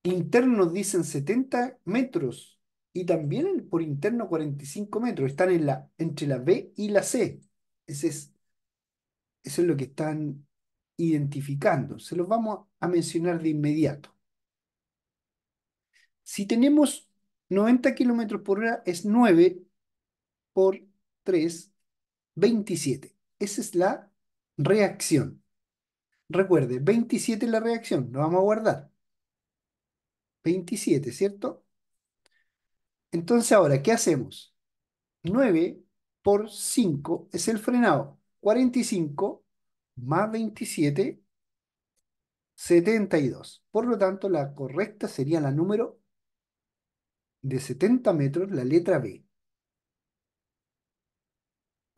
Interno nos dicen 70 metros y también por interno 45 metros. Están entre la B y la C. es, eso es lo que están identificando. Se los vamos a mencionar de inmediato. Si tenemos 90 kilómetros por hora es 9 por 3, 27. Esa es la reacción. Recuerde, 27 es la reacción, lo vamos a guardar. 27, ¿cierto? Entonces ahora, ¿qué hacemos? 9 por 5 es el frenado. 45 más 27, 72. Por lo tanto, la correcta sería la número de 70 metros la letra B.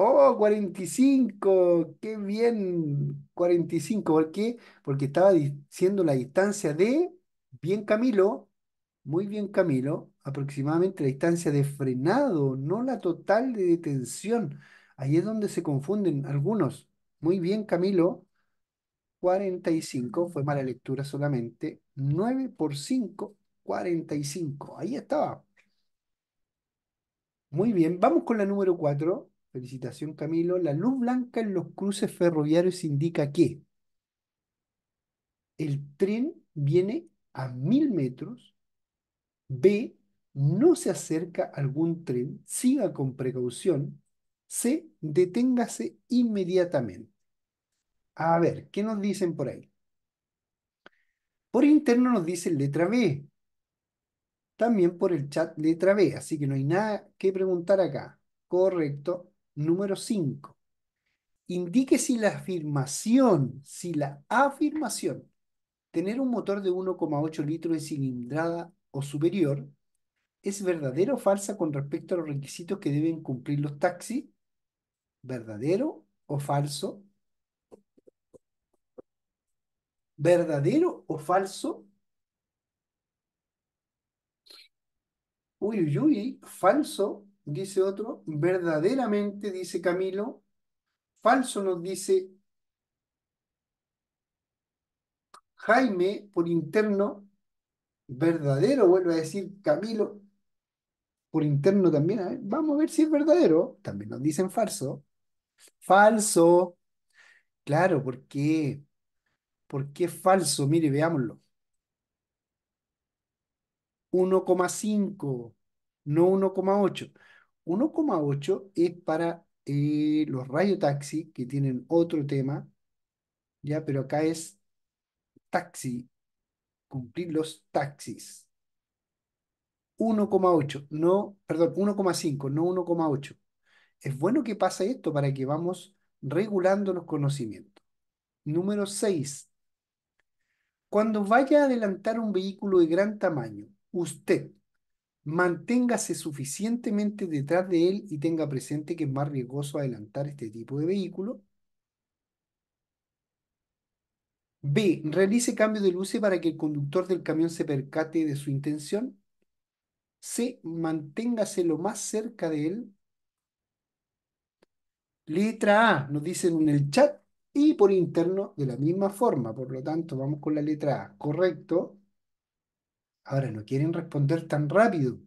¡Oh, 45! ¡Qué bien! 45, ¿por qué? Porque estaba diciendo la distancia de, bien Camilo, muy bien Camilo, aproximadamente la distancia de frenado, no la total de detención. Ahí es donde se confunden algunos. Muy bien Camilo, 45, fue mala lectura solamente. 9 por 5, 45. Ahí estaba. Muy bien, vamos con la número 4. Felicitación Camilo. La luz blanca en los cruces ferroviarios indica que el tren viene a mil metros, B, no se acerca a algún tren, siga con precaución, C, deténgase inmediatamente. A ver, ¿qué nos dicen por ahí? Por interno nos dice letra B, también por el chat letra B, así que no hay nada que preguntar acá. Correcto. Número 5. Indique si la afirmación, si la afirmación, tener un motor de 1,8 litros de cilindrada o superior es verdadero o falsa con respecto a los requisitos que deben cumplir los taxis. ¿Verdadero o falso? ¿Verdadero o falso? Uy, uy, uy, falso, dice otro. Verdaderamente, dice Camilo. Falso nos dice Jaime por interno. Verdadero, vuelve a decir Camilo por interno también. A ver, vamos a ver si es verdadero. También nos dicen falso. Falso. Claro, ¿por qué? ¿Por qué falso? Mire, veámoslo. 1,5, no 1,8. 1,8 es para eh, los los taxi que tienen otro tema, ya, pero acá es taxi, cumplir los taxis. 1,8, no, perdón, 1,5, no 1,8. Es bueno que pase esto para que vamos regulando los conocimientos. Número 6. Cuando vaya a adelantar un vehículo de gran tamaño, usted manténgase suficientemente detrás de él y tenga presente que es más riesgoso adelantar este tipo de vehículo. B. Realice cambio de luces para que el conductor del camión se percate de su intención. C. Manténgase lo más cerca de él. Letra A, nos dicen en el chat y por interno de la misma forma. Por lo tanto, vamos con la letra A. Correcto. Ahora no quieren responder tan rápido.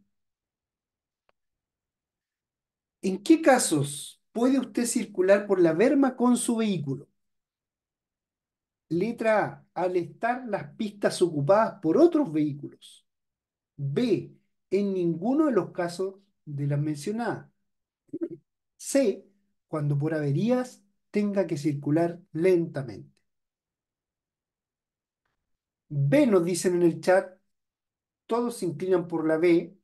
¿En qué casos puede usted circular por la verma con su vehículo? Letra A, al estar las pistas ocupadas por otros vehículos. B, en ninguno de los casos de las mencionadas. C, cuando por averías tenga que circular lentamente. B nos dicen en el chat todos se inclinan por la B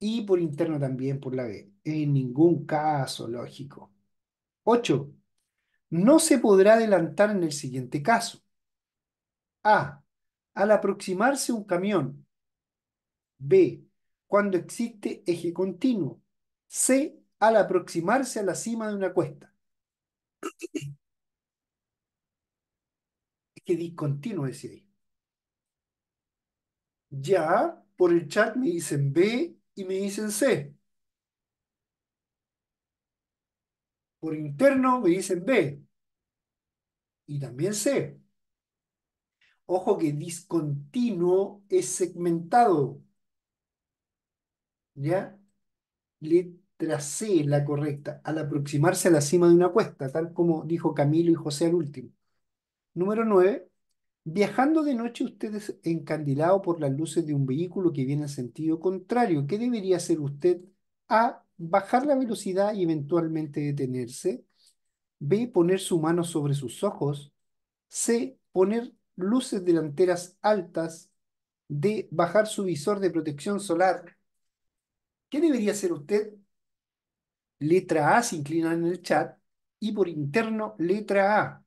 y por interno también por la B. En ningún caso, lógico. 8. No se podrá adelantar en el siguiente caso. A. Al aproximarse un camión. B. Cuando existe eje continuo. C. Al aproximarse a la cima de una cuesta. Es que discontinuo decir ya por el chat me dicen B y me dicen C. Por interno me dicen B. Y también C. Ojo que discontinuo es segmentado. ¿Ya? Letra C, la correcta, al aproximarse a la cima de una cuesta, tal como dijo Camilo y José al último. Número 9. Viajando de noche usted es encandilado por las luces de un vehículo que viene en sentido contrario. ¿Qué debería hacer usted? A. Bajar la velocidad y eventualmente detenerse. B. Poner su mano sobre sus ojos. C. Poner luces delanteras altas. D. Bajar su visor de protección solar. ¿Qué debería hacer usted? Letra A se inclina en el chat y por interno letra A.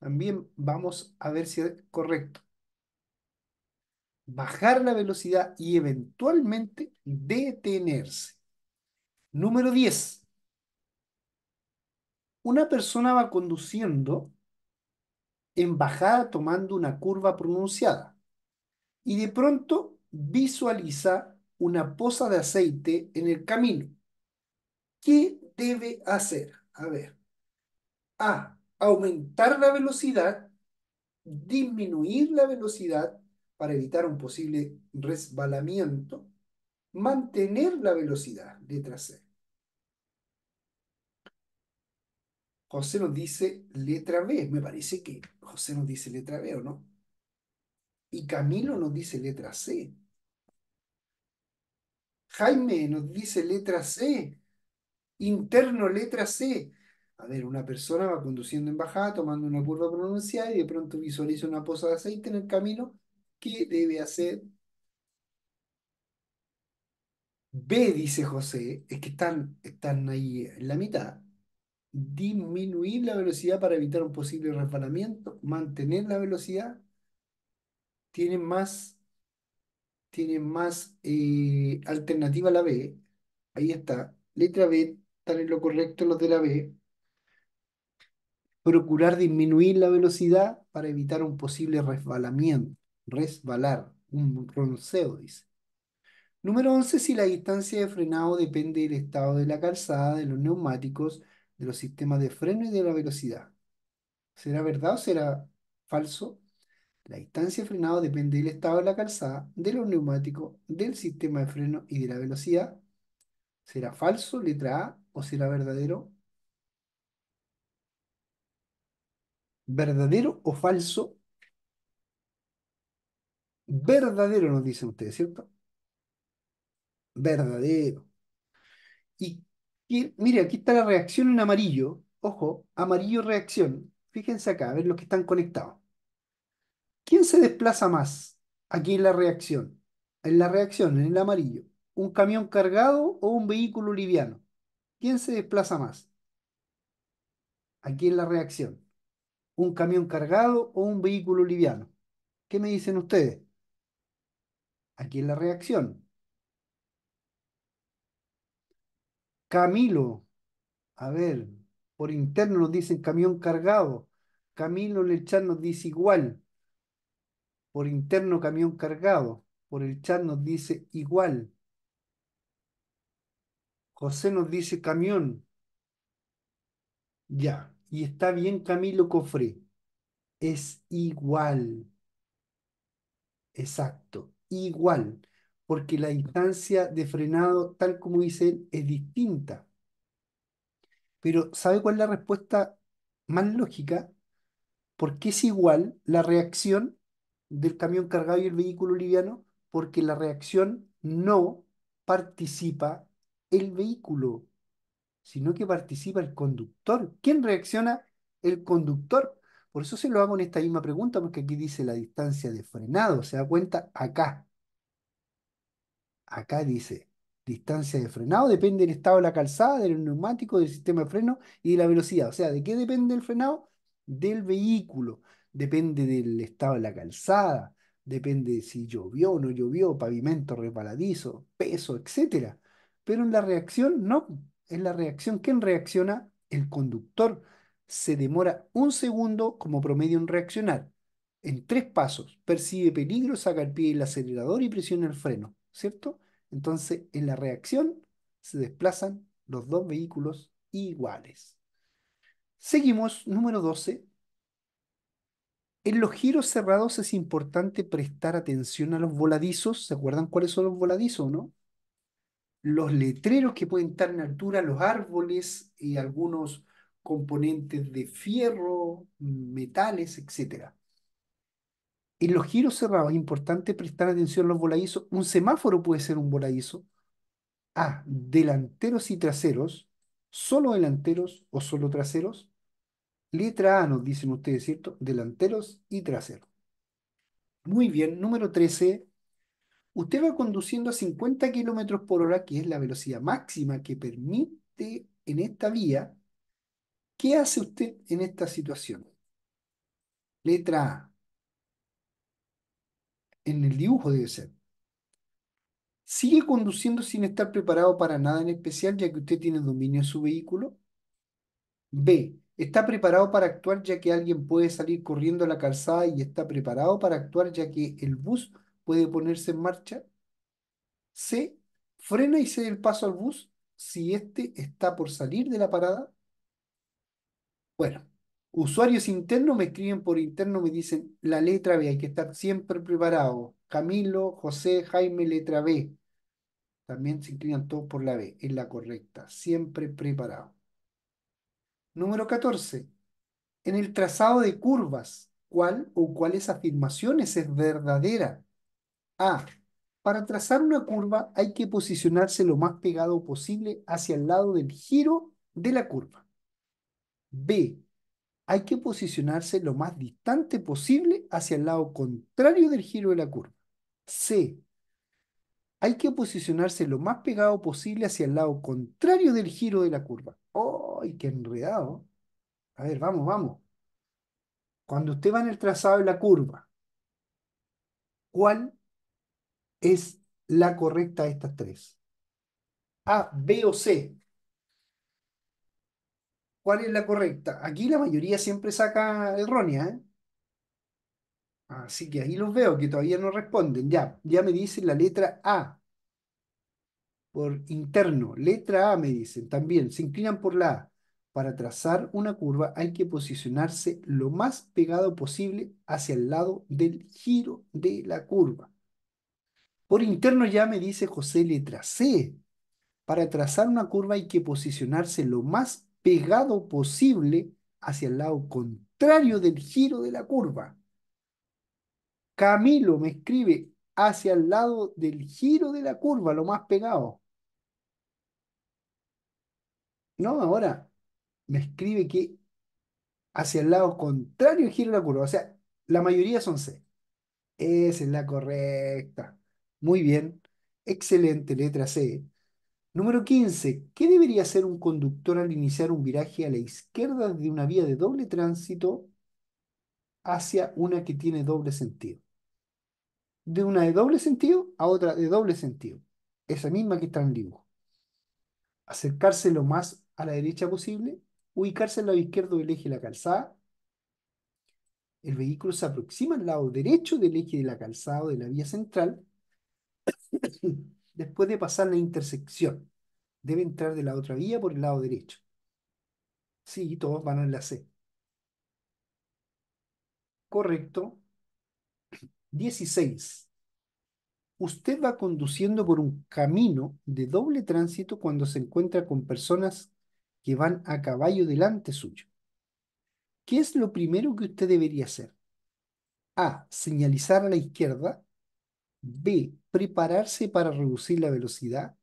También vamos a ver si es correcto. Bajar la velocidad y eventualmente detenerse. Número 10. Una persona va conduciendo en bajada tomando una curva pronunciada y de pronto visualiza una poza de aceite en el camino. ¿Qué debe hacer? A ver. A aumentar la velocidad, disminuir la velocidad para evitar un posible resbalamiento, mantener la velocidad, letra C. José nos dice letra B, me parece que José nos dice letra B, ¿o no? Y Camilo nos dice letra C. Jaime nos dice letra C. Interno letra C. A ver, una persona va conduciendo en bajada, tomando una curva pronunciada y de pronto visualiza una poza de aceite en el camino. ¿Qué debe hacer? B, dice José, es que están, están ahí en la mitad. Disminuir la velocidad para evitar un posible resbalamiento. Mantener la velocidad. Tiene más, Tiene más eh, alternativa la B. Ahí está. Letra B, están en lo correcto los de la B procurar disminuir la velocidad para evitar un posible resbalamiento, resbalar, un bronceo, dice. Número 11, si la distancia de frenado depende del estado de la calzada, de los neumáticos, de los sistemas de freno y de la velocidad. ¿Será verdad o será falso? La distancia de frenado depende del estado de la calzada, de los neumáticos, del sistema de freno y de la velocidad. ¿Será falso, letra A, o será verdadero? ¿Verdadero o falso? Verdadero nos dicen ustedes, ¿cierto? Verdadero. Y, mire, aquí está la reacción en amarillo. Ojo, amarillo reacción. Fíjense acá, a ver los que están conectados. ¿Quién se desplaza más aquí en la reacción? En la reacción, en el amarillo. ¿Un camión cargado o un vehículo liviano? ¿Quién se desplaza más? Aquí en la reacción un camión cargado o un vehículo liviano. ¿Qué me dicen ustedes? Aquí es la reacción. Camilo, a ver, por interno nos dicen camión cargado. Camilo en el chat nos dice igual. Por interno camión cargado. Por el chat nos dice igual. José nos dice camión. Ya. Y está bien Camilo Cofré. Es igual. Exacto, igual. Porque la distancia de frenado, tal como dicen, es distinta. Pero ¿sabe cuál es la respuesta más lógica? Porque es igual la reacción del camión cargado y el vehículo liviano? Porque la reacción no participa el vehículo sino que participa el conductor. ¿Quién reacciona? El conductor. Por eso se lo hago en esta misma pregunta, porque aquí dice la distancia de frenado. Se da cuenta acá. Acá dice distancia de frenado, depende del estado de la calzada, del neumático, del sistema de freno y de la velocidad. O sea, ¿de qué depende el frenado? Del vehículo. Depende del estado de la calzada, depende de si llovió o no llovió, pavimento resbaladizo, peso, etc. Pero en la reacción no es la reacción. ¿Quién reacciona? El conductor. Se demora un segundo como promedio en reaccionar. En tres pasos, percibe peligro, saca el pie del acelerador y presiona el freno, ¿cierto? Entonces, en la reacción se desplazan los dos vehículos iguales. Seguimos, número 12. En los giros cerrados es importante prestar atención a los voladizos. ¿Se acuerdan cuáles son los voladizos, no? los letreros que pueden estar en altura, los árboles y eh, algunos componentes de fierro, metales, etc. En los giros cerrados es importante prestar atención a los voladizos. Un semáforo puede ser un voladizo. A, delanteros y traseros, solo delanteros o solo traseros. Letra A nos dicen ustedes, ¿cierto? Delanteros y traseros. Muy bien, número 13, Usted va conduciendo a 50 kilómetros por hora, que es la velocidad máxima que permite en esta vía. ¿Qué hace usted en esta situación? Letra A. En el dibujo debe ser. Sigue conduciendo sin estar preparado para nada en especial, ya que usted tiene dominio de su vehículo. B. Está preparado para actuar ya que alguien puede salir corriendo a la calzada y está preparado para actuar ya que el bus puede ponerse en marcha. C. Frena y cede el paso al bus si éste está por salir de la parada. Bueno, usuarios internos me escriben por interno, me dicen la letra B, hay que estar siempre preparado. Camilo, José, Jaime, letra B. También se inclinan todos por la B, es la correcta, siempre preparado. Número 14. En el trazado de curvas, ¿cuál o cuáles afirmaciones es verdadera? A. Para trazar una curva hay que posicionarse lo más pegado posible hacia el lado del giro de la curva. B. Hay que posicionarse lo más distante posible hacia el lado contrario del giro de la curva. C. Hay que posicionarse lo más pegado posible hacia el lado contrario del giro de la curva. ¡Ay, qué enredado! A ver, vamos, vamos. Cuando usted va en el trazado de la curva, ¿cuál es la correcta de estas tres. A, B o C. ¿Cuál es la correcta? Aquí la mayoría siempre saca errónea. ¿eh? Así que ahí los veo que todavía no responden. Ya, ya me dicen la letra A. Por interno. Letra A me dicen también. Se inclinan por la A. Para trazar una curva hay que posicionarse lo más pegado posible hacia el lado del giro de la curva. Por interno ya me dice José letra C. Para trazar una curva hay que posicionarse lo más pegado posible hacia el lado contrario del giro de la curva. Camilo me escribe hacia el lado del giro de la curva, lo más pegado. No, ahora me escribe que hacia el lado contrario gira giro de la curva. O sea, la mayoría son C. Esa es la correcta. Muy bien. Excelente, letra C. Número 15. ¿Qué debería hacer un conductor al iniciar un viraje a la izquierda de una vía de doble tránsito hacia una que tiene doble sentido? De una de doble sentido a otra de doble sentido. Esa misma que está en el dibujo. Acercarse lo más a la derecha posible. Ubicarse al lado izquierdo del eje de la calzada. El vehículo se aproxima al lado derecho del eje de la calzada o de la vía central Después de pasar la intersección, debe entrar de la otra vía por el lado derecho. Sí, todos van a la C. Correcto. 16. Usted va conduciendo por un camino de doble tránsito cuando se encuentra con personas que van a caballo delante suyo. ¿Qué es lo primero que usted debería hacer? A. Señalizar a la izquierda. B prepararse para reducir la velocidad,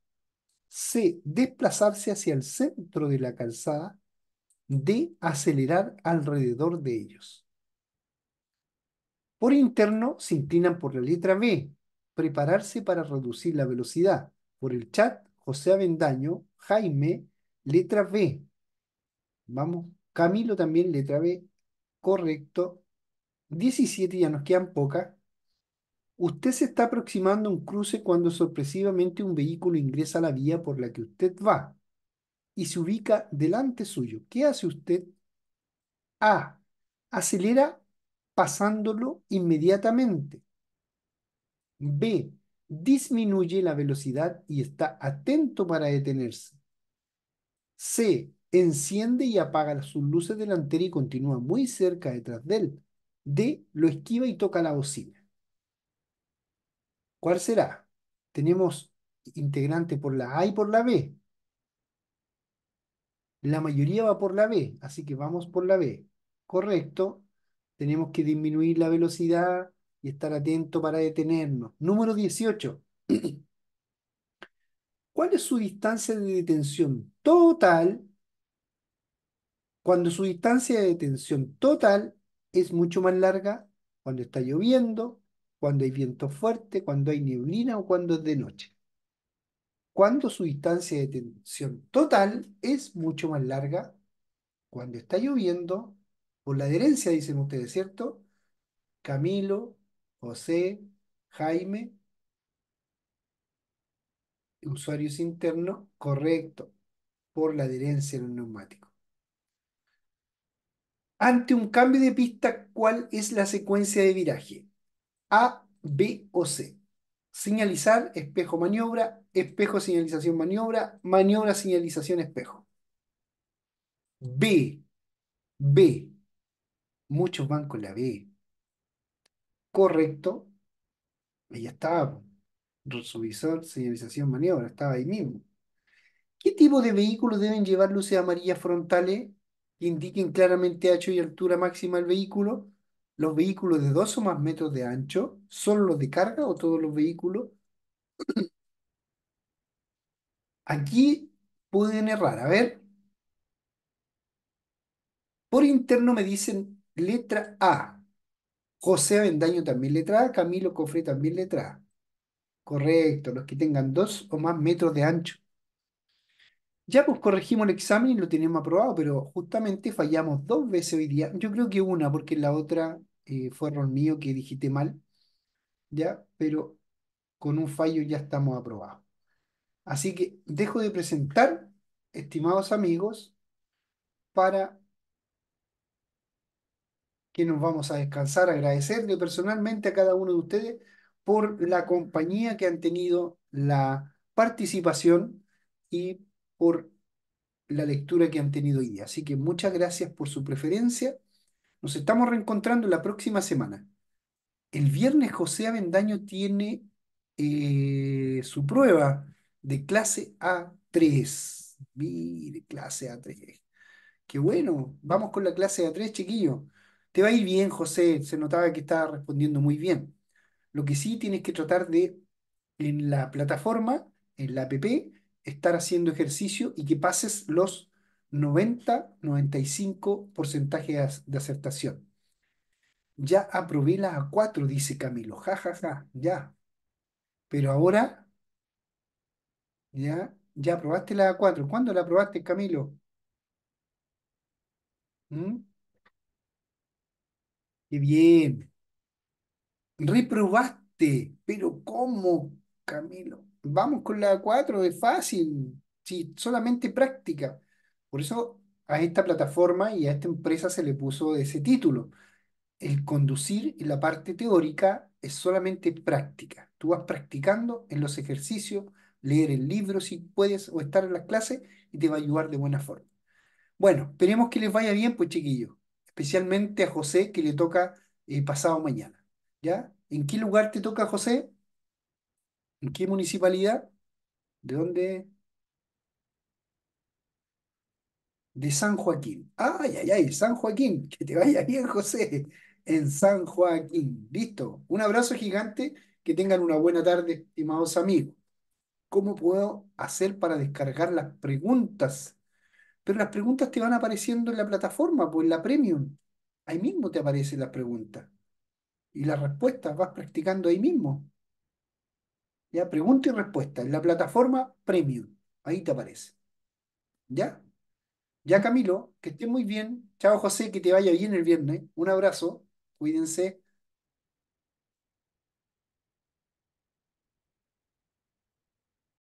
C, desplazarse hacia el centro de la calzada, D, acelerar alrededor de ellos. Por interno se inclinan por la letra B, prepararse para reducir la velocidad. Por el chat, José Avendaño, Jaime, letra B. Vamos, Camilo también, letra B, correcto. 17 ya nos quedan pocas. Usted se está aproximando a un cruce cuando sorpresivamente un vehículo ingresa a la vía por la que usted va y se ubica delante suyo. ¿Qué hace usted? A. Acelera pasándolo inmediatamente. B. Disminuye la velocidad y está atento para detenerse. C. Enciende y apaga sus luces delanteras y continúa muy cerca detrás de él. D. Lo esquiva y toca la bocina. ¿Cuál será? Tenemos integrante por la A y por la B. La mayoría va por la B, así que vamos por la B. Correcto. Tenemos que disminuir la velocidad y estar atento para detenernos. Número 18. ¿Cuál es su distancia de detención total cuando su distancia de detención total es mucho más larga cuando está lloviendo, cuando hay viento fuerte, cuando hay neblina o cuando es de noche. Cuando su distancia de tensión total es mucho más larga, cuando está lloviendo, por la adherencia, dicen ustedes, ¿cierto? Camilo, José, Jaime, usuarios internos, correcto, por la adherencia en un neumático. Ante un cambio de pista, ¿cuál es la secuencia de viraje? A, B o C. Señalizar, espejo, maniobra, espejo, señalización, maniobra, maniobra, señalización, espejo. B, B. Muchos van con la B. Correcto. ya estaba. suvisor señalización, maniobra, estaba ahí mismo. ¿Qué tipo de vehículos deben llevar luces amarillas frontales que indiquen claramente ancho y altura máxima del vehículo? los vehículos de dos o más metros de ancho, solo los de carga o todos los vehículos. Aquí pueden errar. A ver. Por interno me dicen letra A. José Avendaño también letra A. Camilo cofre también letra A. Correcto, los que tengan dos o más metros de ancho. Ya pues corregimos el examen y lo tenemos aprobado, pero justamente fallamos dos veces hoy día. Yo creo que una, porque la otra fueron eh, fue error mío que dijiste mal, ¿ya? Pero con un fallo ya estamos aprobados. Así que dejo de presentar, estimados amigos, para que nos vamos a descansar, agradecerle personalmente a cada uno de ustedes por la compañía que han tenido, la participación y por la lectura que han tenido hoy día. Así que muchas gracias por su preferencia nos estamos reencontrando la próxima semana. El viernes José Avendaño tiene eh, su prueba de clase A3. Mire, clase A3. Qué bueno, vamos con la clase A3, chiquillo. Te va a ir bien, José. Se notaba que estaba respondiendo muy bien. Lo que sí tienes que tratar de, en la plataforma, en la app, estar haciendo ejercicio y que pases los 90-95% de aceptación. Ya aprobé la a cuatro, dice Camilo. jajaja, ya. Pero ahora, ya, ya aprobaste la A4. ¿Cuándo la aprobaste, Camilo? ¿Mm? ¡Qué bien! Reprobaste, pero ¿cómo, Camilo? Vamos con la A4, es fácil. Sí, solamente práctica. Por eso a esta plataforma y a esta empresa se le puso ese título. El conducir en la parte teórica es solamente práctica. Tú vas practicando en los ejercicios, leer el libro si puedes o estar en las clases y te va a ayudar de buena forma. Bueno, esperemos que les vaya bien, pues chiquillos. Especialmente a José que le toca eh, pasado mañana. ¿Ya? ¿En qué lugar te toca, José? ¿En qué municipalidad? ¿De dónde? de San Joaquín. Ay, ay, ay, San Joaquín, que te vaya bien, José, en San Joaquín. Listo. Un abrazo gigante, que tengan una buena tarde, estimados amigos. ¿Cómo puedo hacer para descargar las preguntas? Pero las preguntas te van apareciendo en la plataforma, pues en la premium. Ahí mismo te aparecen las preguntas. Y las respuestas vas practicando ahí mismo. Ya, pregunta y respuesta en la plataforma premium. Ahí te aparece. ¿Ya? Ya Camilo, que esté muy bien. Chao José, que te vaya bien el viernes. Un abrazo, cuídense.